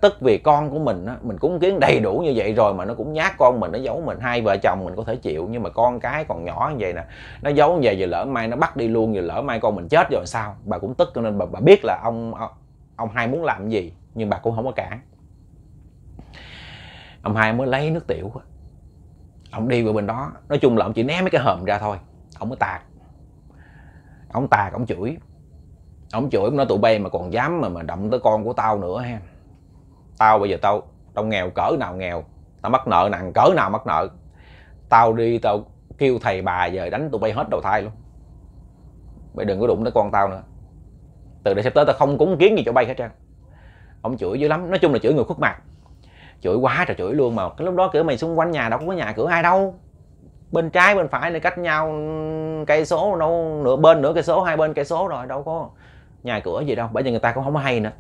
tức vì con của mình á, mình cúng kiến đầy đủ như vậy rồi mà nó cũng nhát con mình nó giấu mình hai vợ chồng mình có thể chịu nhưng mà con cái còn nhỏ như vậy nè nó giấu như vậy rồi lỡ mai nó bắt đi luôn rồi lỡ mai con mình chết rồi sao bà cũng tức cho nên bà, bà biết là ông ông hai muốn làm gì nhưng bà cũng không có cản ông hai mới lấy nước tiểu ông đi qua bên đó nói chung là ông chỉ ném mấy cái hòm ra thôi ông mới tạt ông tạt ông chửi ông chửi ông nói tụi bay mà còn dám mà mà động tới con của tao nữa ha tao bây giờ tao tao nghèo cỡ nào nghèo tao mắc nợ nặng cỡ nào mắc nợ tao đi tao kêu thầy bà giờ đánh tụi bay hết đầu thai luôn mày đừng có đụng tới con tao nữa từ đây sắp tới tao không cúng kiến gì cho bay hết trơn ông chửi dữ lắm nói chung là chửi người khuất mặt chửi quá trời chửi luôn mà cái lúc đó cửa mày xung quanh nhà đâu có nhà cửa ai đâu bên trái bên phải này cách nhau cây số đâu nửa bên nửa cây số hai bên cây số rồi đâu có nhà cửa gì đâu bởi vì người ta cũng không hay nữa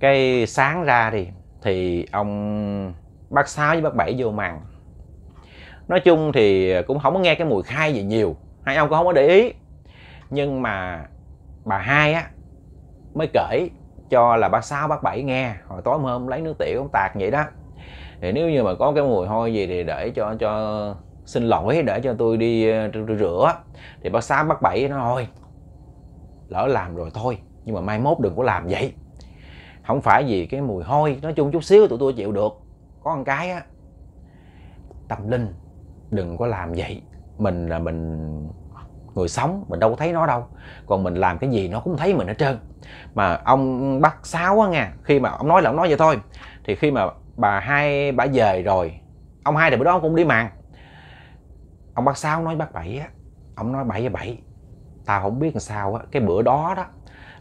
cái sáng ra thì thì ông bác sáu với bác bảy vô màn nói chung thì cũng không có nghe cái mùi khai gì nhiều hai ông cũng không có để ý nhưng mà bà hai á mới kể cho là bác sáu bác bảy nghe hồi tối hôm lấy nước tiểu ông tạc vậy đó thì nếu như mà có cái mùi hôi gì thì để cho cho xin lỗi để cho tôi đi rửa thì bác sáu bác bảy nó thôi lỡ làm rồi thôi nhưng mà mai mốt đừng có làm vậy không phải vì cái mùi hôi nói chung chút xíu tụi tôi chịu được có con cái á tâm linh đừng có làm vậy mình là mình người sống mình đâu có thấy nó đâu còn mình làm cái gì nó cũng thấy mình hết trơn mà ông bắt sáo á nha khi mà ông nói là ông nói vậy thôi thì khi mà bà hai bà về rồi ông hai thì bữa đó ông cũng đi màng ông bắt sáu nói bắt bảy á ông nói bảy với bảy tao không biết làm sao á cái bữa đó đó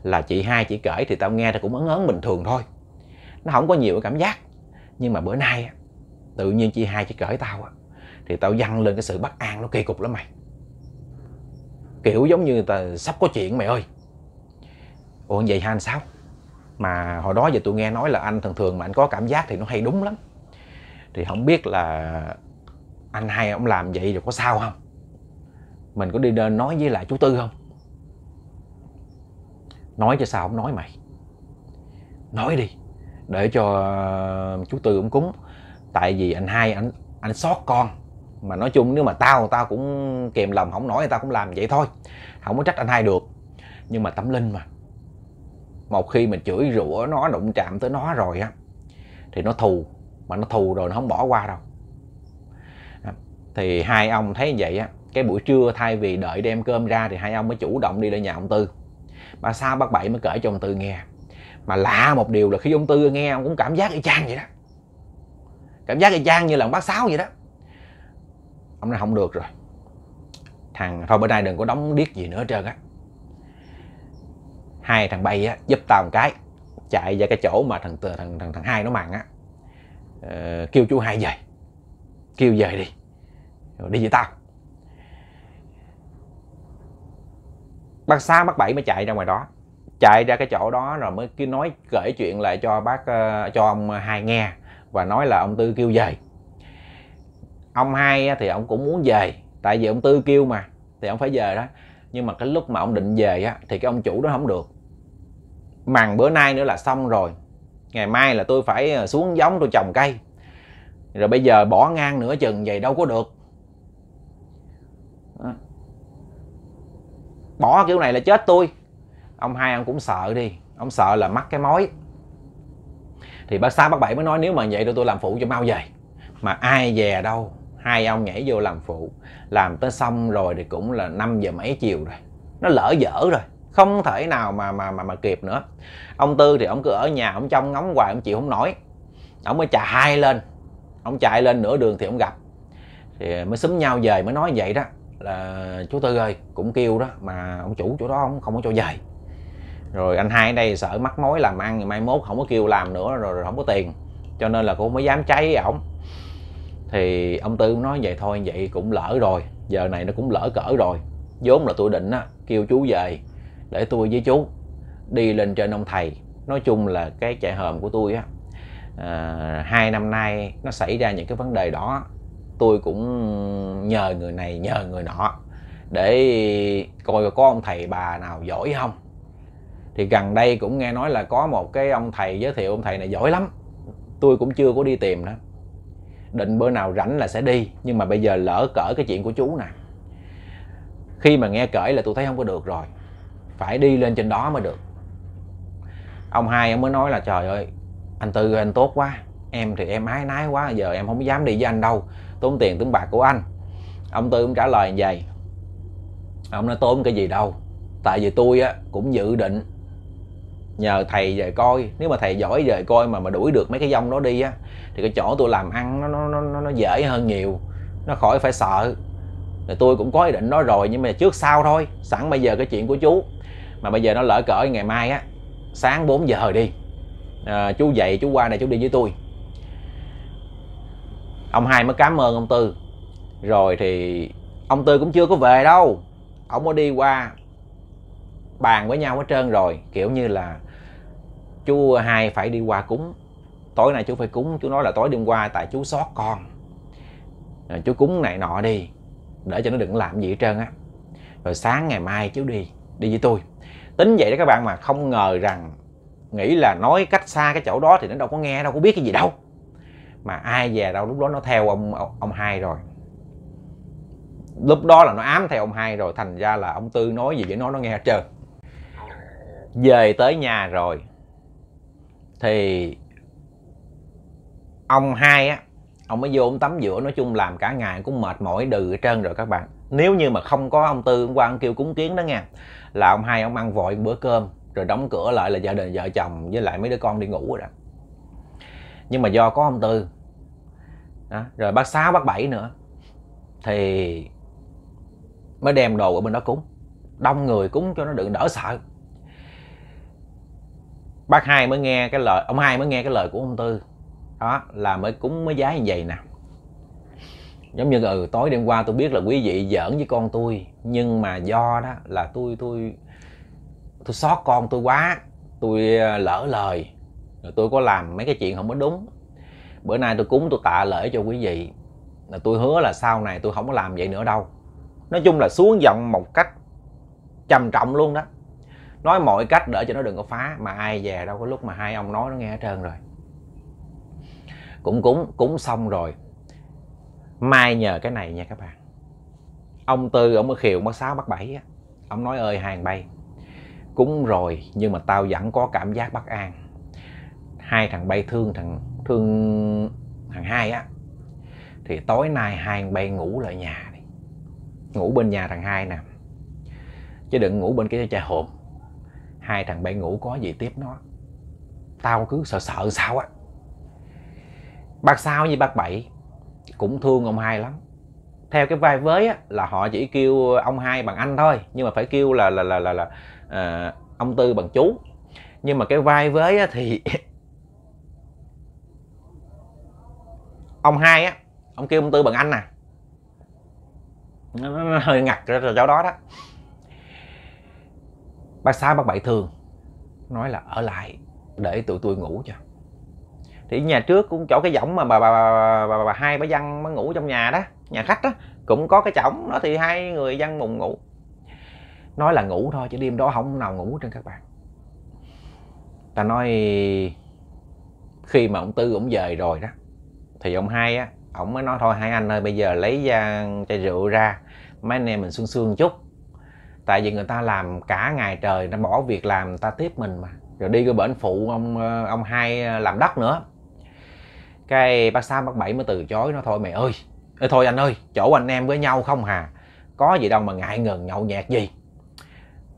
là chị hai chị kể thì tao nghe tao cũng ấn ấn bình thường thôi nó không có nhiều cảm giác nhưng mà bữa nay tự nhiên chị hai chị kể tao thì tao dăng lên cái sự bất an nó kỳ cục lắm mày kiểu giống như tao sắp có chuyện mày ơi ủa vậy hả anh sao mà hồi đó giờ tôi nghe nói là anh thường thường mà anh có cảm giác thì nó hay đúng lắm thì không biết là anh hai ông làm vậy rồi có sao không mình có đi đến nói với lại chú tư không nói cho sao không nói mày nói đi để cho ờ, chú tư cũng cúng tại vì anh hai anh anh xót con mà nói chung nếu mà tao tao cũng kèm lòng không nói tao cũng làm vậy thôi không có trách anh hai được nhưng mà tâm linh mà một khi mình chửi rủa nó đụng chạm tới nó rồi á thì nó thù mà nó thù rồi nó không bỏ qua đâu thì hai ông thấy vậy á cái buổi trưa thay vì đợi đem cơm ra thì hai ông mới chủ động đi lên nhà ông tư mà sao bác bảy mới kể cho ông tư nghe mà lạ một điều là khi ông tư nghe ông cũng cảm giác y chang vậy đó cảm giác y chang như là ông bác sáu vậy đó ông nói không được rồi thằng thôi bữa nay đừng có đóng điếc gì nữa trơn á hai thằng bay á giúp tao một cái chạy ra cái chỗ mà thằng thằng thằng, thằng hai nó mặn á ờ, kêu chú hai về kêu về đi rồi đi với tao bác sáu bác bảy mới chạy ra ngoài đó chạy ra cái chỗ đó rồi mới cứ nói kể chuyện lại cho bác ờ, cho ông hai nghe và nói là ông tư kêu về ông hai thì ông cũng muốn về tại vì ông tư kêu mà thì ông phải về đó nhưng mà cái lúc mà ông định về á thì cái ông chủ đó không được mằng bữa nay nữa là xong rồi ngày mai là tôi phải ờ, xuống giống tôi trồng cây rồi bây giờ bỏ ngang nửa chừng vậy đâu có được ờ bỏ kiểu này là chết tôi ông hai ông cũng sợ đi ông sợ là mắc cái mối thì bác sa bác bảy mới nói nếu mà vậy thì tôi làm phụ cho mau về mà ai về đâu hai ông nhảy vô làm phụ làm tới xong rồi thì cũng là năm giờ mấy chiều rồi nó lỡ dở rồi không thể nào mà mà mà mà kịp nữa ông tư thì ông cứ ở nhà ông trông ngóng hoài ông chịu không nổi ông mới chạy hai lên ông chạy lên nửa đường thì ông gặp thì mới xúm nhau về mới nói vậy đó là chú tư ơi cũng kêu đó mà ông chủ chỗ đó không không có cho về rồi anh hai ở đây sợ mắc mối làm ăn thì mai mốt không có kêu làm nữa rồi, rồi không có tiền cho nên là cũng mới dám cháy ổng thì ông tư nói vậy thôi vậy cũng lỡ rồi giờ này nó cũng lỡ cỡ rồi vốn là tôi định á kêu chú về để tôi với chú đi lên trên ông thầy nói chung là cái chạy hòm của tôi á à, hai năm nay nó xảy ra những cái vấn đề đó tôi cũng nhờ người này nhờ người nọ để coi có ông thầy bà nào giỏi không thì gần đây cũng nghe nói là có một cái ông thầy giới thiệu ông thầy này giỏi lắm tôi cũng chưa có đi tìm đó định bữa nào rảnh là sẽ đi nhưng mà bây giờ lỡ cỡ cái chuyện của chú nè khi mà nghe cởi là tôi thấy không có được rồi phải đi lên trên đó mới được ông hai ông mới nói là trời ơi anh tư anh tốt quá em thì em ái nái quá giờ em không dám đi với anh đâu tốn tiền tốn bạc của anh ông tư cũng trả lời như vậy ông nói tốn cái gì đâu tại vì tôi á cũng dự định nhờ thầy về coi nếu mà thầy giỏi về coi mà mà đuổi được mấy cái dông đó đi á thì cái chỗ tôi làm ăn nó nó nó nó dễ hơn nhiều nó khỏi phải sợ rồi tôi cũng có ý định đó rồi nhưng mà trước sau thôi sẵn bây giờ cái chuyện của chú mà bây giờ nó lỡ cỡ ngày mai á sáng 4 giờ đi à, chú dậy chú qua này chú đi với tôi ông hai mới cảm ơn ông tư rồi thì ông tư cũng chưa có về đâu ông có đi qua bàn với nhau hết trơn rồi kiểu như là chú hai phải đi qua cúng tối nay chú phải cúng chú nói là tối đêm qua tại chú xót con rồi chú cúng này nọ đi để cho nó đừng làm gì hết trơn á rồi sáng ngày mai chú đi đi với tôi tính vậy đó các bạn mà không ngờ rằng nghĩ là nói cách xa cái chỗ đó thì nó đâu có nghe đâu có biết cái gì đâu mà ai về đâu lúc đó nó theo ông ông, hai rồi lúc đó là nó ám theo ông hai rồi thành ra là ông tư nói gì với nó nó nghe hết trơn về tới nhà rồi thì ông hai á ông mới vô ông tắm giữa nói chung làm cả ngày cũng mệt mỏi đừ trơn rồi các bạn nếu như mà không có ông tư hôm qua ông kêu cúng kiến đó nha là ông hai ông ăn vội bữa cơm rồi đóng cửa lại là gia đình vợ chồng với lại mấy đứa con đi ngủ rồi đó nhưng mà do có ông tư đó. rồi bác sáu bác bảy nữa thì mới đem đồ ở bên đó cúng đông người cúng cho nó đừng đỡ sợ bác hai mới nghe cái lời ông hai mới nghe cái lời của ông tư đó là mới cúng mới giá như vậy nè giống như ừ tối đêm qua tôi biết là quý vị giỡn với con tôi nhưng mà do đó là tôi tôi tôi xót con tôi quá tôi ờ, lỡ lời rồi tôi có làm mấy cái chuyện không có đúng bữa nay tôi cúng tôi tạ lễ cho quý vị là tôi hứa là sau này tôi không có làm vậy nữa đâu nói chung là xuống giọng một cách trầm trọng luôn đó nói mọi cách để cho nó đừng có phá mà ai về đâu có lúc mà hai ông nói nó nghe hết trơn rồi cũng cúng cúng xong rồi mai nhờ cái này nha các bạn ông tư ông mới khiều mới sáu bắt bảy á ông nói ơi hàng bay cúng rồi nhưng mà tao vẫn có cảm giác bất an hai thằng bay thương thằng thương thằng hai á thì tối nay hai thằng bay ngủ lại nhà đi ngủ bên nhà thằng hai nè chứ đừng ngủ bên cái chai hồn hai thằng bay ngủ có gì tiếp nó tao cứ sợ sợ sao á bác sao như bác bảy cũng thương ông hai lắm theo cái vai với á, là họ chỉ kêu ông hai bằng anh thôi nhưng mà phải kêu là là là là, là à, ông tư bằng chú nhưng mà cái vai với á, thì ông hai á ông kêu ông tư bằng anh nè nó, nó, nó hơi ngặt rồi chỗ đó đó bác sáu bác bảy thường nói là ở lại để tụi tôi ngủ cho thì nhà trước cũng chỗ cái võng mà bà bà bà, bà, bà, bà hai bà văn mới ngủ trong nhà đó nhà khách đó cũng có cái chõng đó thì hai người văn mùng ngủ nói là ngủ thôi chứ đêm đó không nào ngủ trên các bạn ta nói khi mà ông tư cũng về rồi đó thì ông hai á ổng mới nói thôi hai anh ơi bây giờ lấy ra chai rượu ra mấy anh em mình sương sương chút tại vì người ta làm cả ngày trời nó bỏ việc làm ta tiếp mình mà rồi đi cái bển phụ ông ờ, ông hai ờ, làm đất nữa cái bác sáu bác bảy mới từ chối nó thôi mày ơi Ê, thôi anh ơi chỗ anh em với nhau không hà có gì đâu mà ngại ngần nhậu nhẹt gì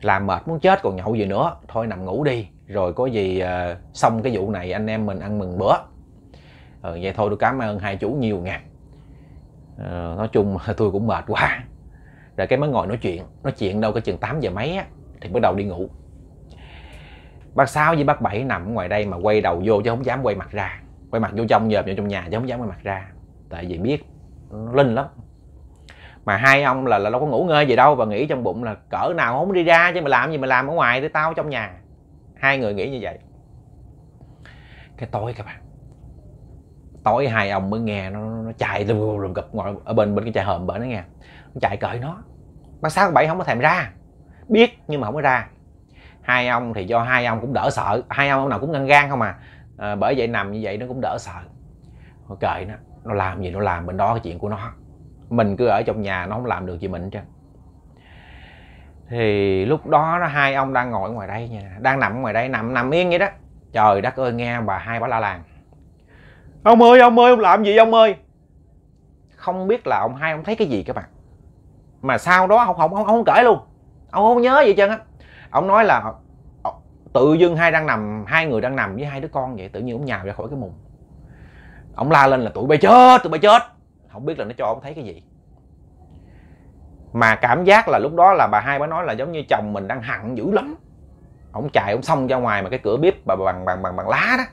làm mệt muốn chết còn nhậu gì nữa thôi nằm ngủ đi rồi có gì uh, xong cái vụ này anh em mình ăn mừng bữa ừ, vậy thôi tôi cảm ơn hai chú nhiều ngàn ờ, nói chung tôi cũng mệt quá rồi cái mới ngồi nói chuyện nói chuyện đâu có chừng 8 giờ mấy á thì bắt đầu đi ngủ bác sáu với bác bảy nằm ngoài đây mà quay đầu vô chứ không dám quay mặt ra quay mặt vô trong dòm vô trong nhà chứ không dám quay mặt ra tại vì biết linh lắm mà hai ông là là đâu có ngủ ngơi gì đâu và nghĩ trong bụng là cỡ nào không đi ra chứ mà làm gì mà làm ở ngoài để tao trong nhà hai người nghĩ như vậy cái tối các bạn tối hai ông mới nghe nó nó chạy lùm lùm cập ngồi ở bên bên cái chai hòm bởi nó nghe nó chạy cởi nó mà sáu bảy không có thèm ra biết nhưng mà không có ra hai ông thì do hai ông cũng đỡ sợ hai ông nào cũng ngăn gan không à, à bởi vậy nằm như vậy nó cũng đỡ sợ nó cởi nó nó làm gì nó làm bên đó cái chuyện của nó mình cứ ở trong nhà nó không làm được gì mình chứ thì lúc đó nó hai ông đang ngồi ngoài đây nha đang nằm ngoài đây nằm nằm yên vậy đó trời đất ơi nghe bà hai bà la làng ông ơi ông ơi ông làm gì ông ơi không biết là ông hai ông thấy cái gì các bạn mà sau đó ông không ông, ông không kể luôn ông không nhớ gì trơn á ông nói là ờ, tự dưng hai đang nằm hai người đang nằm với hai đứa con vậy tự nhiên ông nhào ra khỏi cái mùng ông la lên là tụi bay chết tụi bay chết không biết là nó cho ông thấy cái gì mà cảm giác là lúc đó là bà hai mới nói là giống như chồng mình đang hận dữ lắm ông chạy ông xông ra ngoài mà cái cửa bếp bà bằng bằng bằng bằng lá đó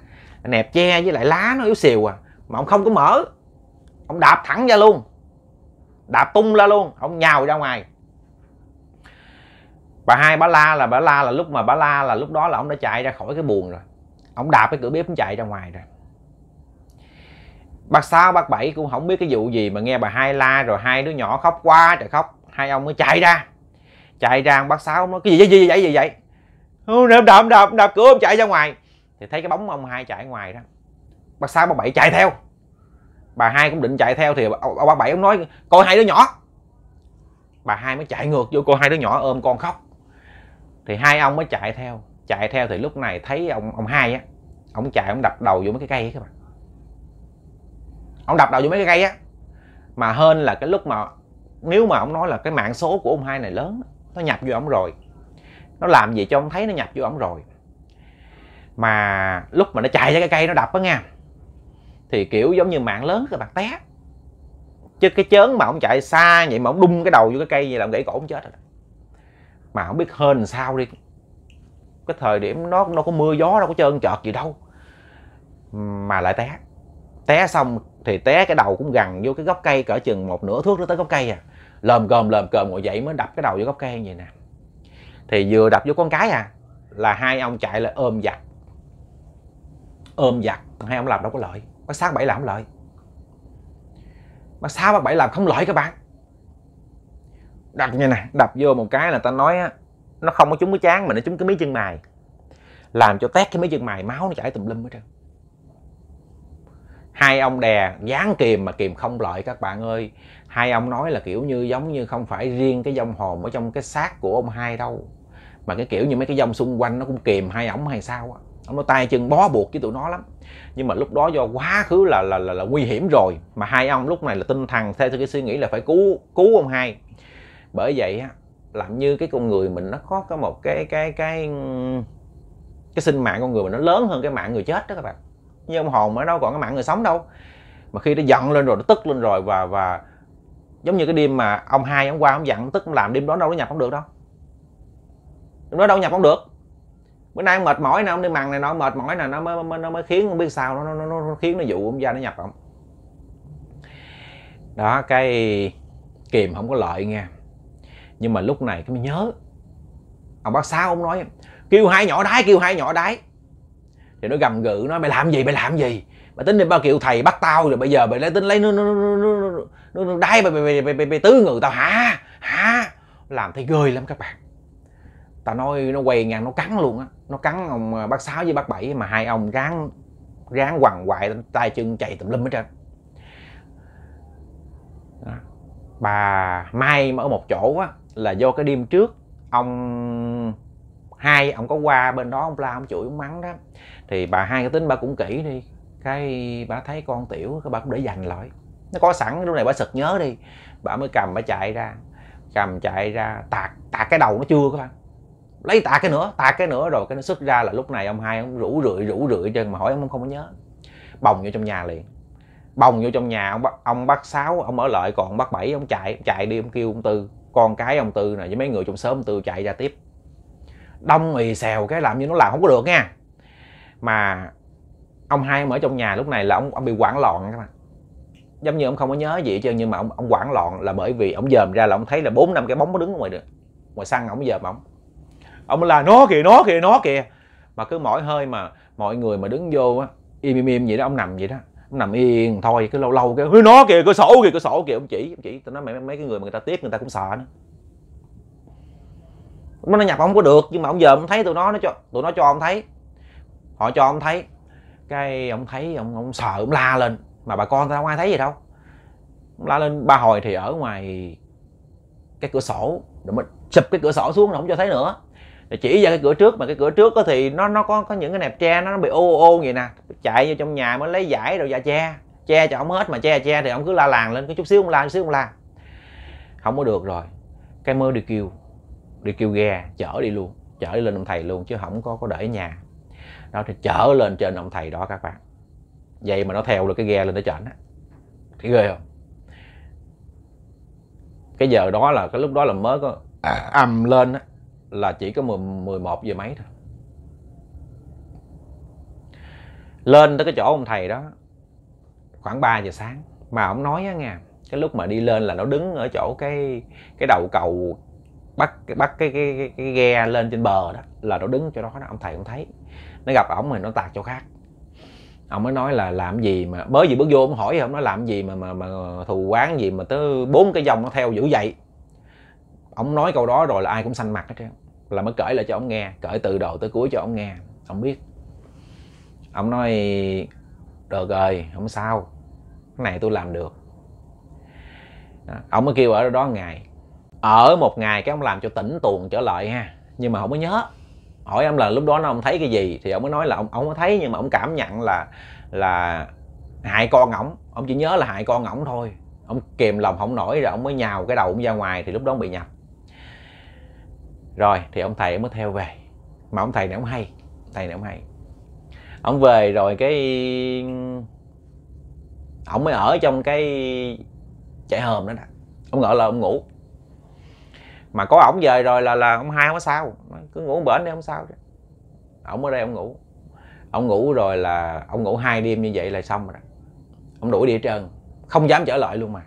nẹp che với lại lá nó yếu xìu à mà ông không có mở ông đạp thẳng ra luôn đạp tung ra luôn ông nhào ra ngoài bà hai bà la là bà la là lúc mà bà la là lúc đó là ông đã chạy ra khỏi cái buồng rồi ông đạp cái cửa bếp ông chạy ra ngoài rồi bác sáu bác bảy cũng không biết cái vụ gì mà nghe bà hai la rồi hai đứa nhỏ khóc quá trời khóc hai ông mới chạy ra chạy ra bác sáu nói cái gì vậy gì vậy gì vậy ông đạp đạp đạp cửa ông chạy ra ngoài thì thấy cái bóng ông hai chạy ngoài đó bà sao bà bảy chạy theo bà hai cũng định chạy theo thì bà, bà bảy ông nói coi hai đứa nhỏ bà hai mới chạy ngược vô cô hai đứa nhỏ ôm con khóc thì hai ông mới chạy theo chạy theo thì lúc này thấy ông ông hai á ông chạy ông đập đầu vô mấy cái cây các bạn ông đập đầu vô mấy cái cây á mà hơn là cái lúc mà nếu mà ông nói là cái mạng số của ông hai này lớn nó nhập vô ông rồi nó làm gì cho ông thấy nó nhập vô ông rồi mà lúc mà nó chạy ra cái cây nó đập á nha thì kiểu giống như mạng lớn các bạn té chứ cái chớn mà ông chạy xa vậy mà ông đung cái đầu vô cái cây vậy là ông gãy cổ ông chết rồi mà không biết hên sao đi cái thời điểm nó nó có mưa gió đâu có trơn chợt gì đâu mà lại té té xong thì té cái đầu cũng gần vô cái gốc cây cỡ chừng một nửa thước nó tới gốc cây à lờm cơm lờm cơm ngồi dậy mới đập cái đầu vô gốc cây như vậy nè thì vừa đập vô con cái à là hai ông chạy lại ôm giặt ôm giặt còn hai ông làm đâu có lợi bác sáu bảy làm không lợi mà sáu bác bảy làm không lợi các bạn đặt như này, đập vô một cái là ta nói á nó không có trúng cái chán mà nó trúng cái mấy chân mày làm cho tét cái mấy chân mày máu nó chảy tùm lum hết trơn hai ông đè dán kìm mà kìm không lợi các bạn ơi hai ông nói là kiểu như giống như không phải riêng cái dông hồn ở trong cái xác của ông hai đâu mà cái kiểu như mấy cái dông xung quanh nó cũng kìm hai ổng hay sao á ông nó tay chân bó buộc với tụi nó lắm nhưng mà lúc đó do quá khứ là là là, là nguy hiểm rồi mà hai ông lúc này là tinh thần theo cái suy nghĩ là phải cứu cứu ông hai bởi vậy á làm như cái con người mình nó có có một cái cái cái cái sinh mạng con người mình nó lớn hơn cái mạng người chết đó các bạn nhưng ông hồn ở đâu còn cái mạng người sống đâu mà khi nó giận lên rồi nó tức lên rồi và và giống như cái đêm mà ông hai ông qua ông giận ông tức làm đêm đó đâu nó nhập không được đâu đêm đó đâu nhập không được bữa nay mệt mỏi nè ông đi mằng này nó mệt mỏi nè nó mới, mới nó mới khiến không biết sao nó nó, nó, nó khiến nó dụ ông ra nó nhập ông đó cái kìm không có lợi nha nhưng mà lúc này cái mới nhớ ông bác sao ông nói kêu hai nhỏ đái kêu hai nhỏ đái thì nó gầm gừ nói mày làm gì mày làm gì mà tính đi bao kiểu thầy bắt tao rồi bây giờ mày lấy tính lấy nó nó nó nó nó đái mày mày mày mày, mày, mày, mày tứ người tao hả hả làm thấy ghê lắm các bạn ta nói nó quay ngang nó cắn luôn á nó cắn ông à, bác sáu với bác bảy mà hai ông ráng ráng quằn quại tay chân chạy tùm lum hết trơn bà mai mà ở một chỗ á là do cái đêm trước ông hai ông có qua bên đó ông la ông chửi ông mắng đó thì bà hai cái tính bà cũng kỹ đi cái bà thấy con tiểu cái bà cũng để dành lại nó có sẵn lúc này bà sực nhớ đi bà mới cầm bà chạy ra cầm chạy ra tạt tạt cái đầu nó chưa các bạn lấy tạc cái nữa tạc cái nữa rồi cái nó xuất ra là lúc này ông hai ông rủ rượi rủ rượi chân mà hỏi ông không có nhớ bồng vô trong nhà liền bồng vô trong nhà ông bắt ông bắt sáu ông ở lại còn ông bắt bảy ông chạy ông chạy đi ông kêu ông tư con cái ông tư này với mấy người trong xóm tư chạy ra tiếp đông ì xèo cái làm như nó làm không có được nha mà ông hai ông ở trong nhà lúc này là ông ông bị quản loạn các bạn giống như ông không có nhớ gì hết trơn nhưng mà ông ông quản loạn là bởi vì ông dòm ra là ông thấy là bốn năm cái bóng nó đứng ngoài được ngoài sân ông dòm ông ông là nó kìa nó kìa nó kìa mà cứ mỗi hơi mà mọi người mà đứng vô á im im im vậy đó ông nằm vậy đó ông nằm yên thôi cứ lâu lâu cái nó kìa cửa sổ kìa cửa sổ kìa ông chỉ ông chỉ tao nói mấy, mấy cái người mà người ta tiếc người ta cũng sợ nữa nó nhập không có được nhưng mà ông giờ ông thấy tụi nó nó cho tụi nó cho ông thấy họ cho ông thấy cái ông thấy ông ông sợ ông la lên mà bà con tao không ai thấy gì đâu ông la lên ba hồi thì ở ngoài cái cửa sổ rồi mình chụp cái cửa sổ xuống là không cho thấy nữa chỉ ra cái cửa trước mà cái cửa trước thì nó nó có có những cái nẹp tre nó, nó bị ô ô vậy nè chạy vô trong nhà mới lấy giải rồi dạ che che cho ổng hết mà che che thì ông cứ la làng lên cái chút xíu không la chút xíu không la không có được rồi cái mới đi kêu đi kêu ghe chở đi luôn chở đi lên ông thầy luôn chứ không có có để nhà đó thì chở lên trên ông thầy đó các bạn vậy mà nó theo được cái ghe lên tới trển á thấy ghê không cái giờ đó là cái lúc đó là mới có à, ầm lên á là chỉ có 11 giờ mấy thôi lên tới cái chỗ ông thầy đó khoảng 3 giờ sáng mà ông nói á nha cái lúc mà đi lên là nó đứng ở chỗ cái cái đầu cầu bắt bắt cái cái, cái, cái ghe lên trên bờ đó là nó đứng chỗ đó đó ông thầy cũng thấy nó gặp ổng thì nó tạt chỗ khác ông mới nói là làm gì mà mới vừa bước vô ông hỏi ông nói làm gì mà mà mà thù quán gì mà tới bốn cái dòng nó theo dữ vậy ông nói câu đó rồi là ai cũng xanh mặt hết trơn là mới cởi lại cho ông nghe cởi từ đầu tới cuối cho ông nghe ông biết ông nói được rồi không sao cái này tôi làm được ông mới kêu ở đó ngày ở một ngày cái ông làm cho tỉnh tuồng trở lại ha nhưng mà không có nhớ hỏi ông là lúc đó nó ông thấy cái gì thì ông mới nói là ông ông có thấy nhưng mà ông cảm nhận là là hại con ổng ông chỉ nhớ là hại con ổng thôi ông kìm lòng không nổi rồi ông mới nhào cái đầu ông ra ngoài thì lúc đó ông bị nhập rồi thì ông thầy mới theo về mà ông thầy này ông hay thầy này ông hay ông về rồi cái ông mới ở trong cái chạy hòm đó nè ông ngỡ là ông ngủ mà có ổng về rồi là là ông hai không có sao cứ ngủ bển đi không sao chứ ổng ở đây ông ngủ ông ngủ rồi là ông ngủ hai đêm như vậy là xong rồi ông đuổi đi hết trơn không dám trở lại luôn mà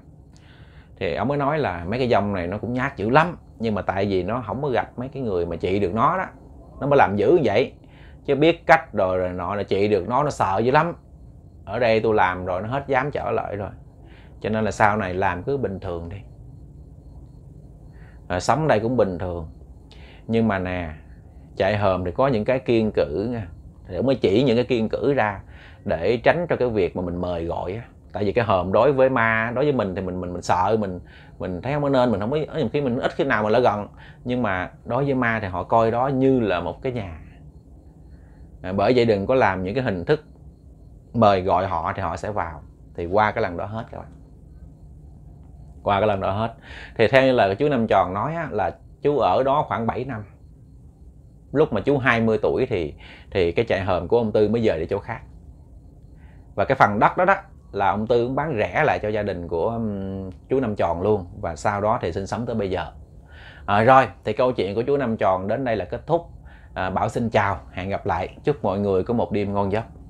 thì ông mới nói là mấy cái dòng này nó cũng nhát dữ lắm nhưng mà tại vì nó không có gặp mấy cái người mà trị được nó đó nó mới làm dữ vậy chứ biết cách rồi rồi nọ là trị được nó nó sợ dữ lắm ở đây tôi làm rồi nó hết dám trở lại rồi cho nên là sau này làm cứ bình thường đi rồi sống đây cũng bình thường nhưng mà nè chạy hòm thì có những cái kiên cử nha thì mới chỉ những cái kiên cử ra để tránh cho cái việc mà mình mời gọi á tại vì cái hòm đối với ma đối với mình thì mình mình mình sợ mình mình thấy không có nên mình không có ở nhiều khi mình ít khi nào mình lại gần nhưng mà đối với ma thì họ coi đó như là một cái nhà à, bởi vậy đừng có làm những cái hình thức mời gọi họ thì họ sẽ vào thì qua cái lần đó hết các bạn qua cái lần đó hết thì theo như lời chú năm tròn nói á, là chú ở đó khoảng 7 năm lúc mà chú 20 tuổi thì thì cái trại hòm của ông tư mới về đi chỗ khác và cái phần đất đó đó là ông tư cũng bán rẻ lại cho gia đình của chú năm tròn luôn và sau đó thì sinh sống tới bây giờ à, rồi thì câu chuyện của chú năm tròn đến đây là kết thúc à, bảo xin chào hẹn gặp lại chúc mọi người có một đêm ngon giấc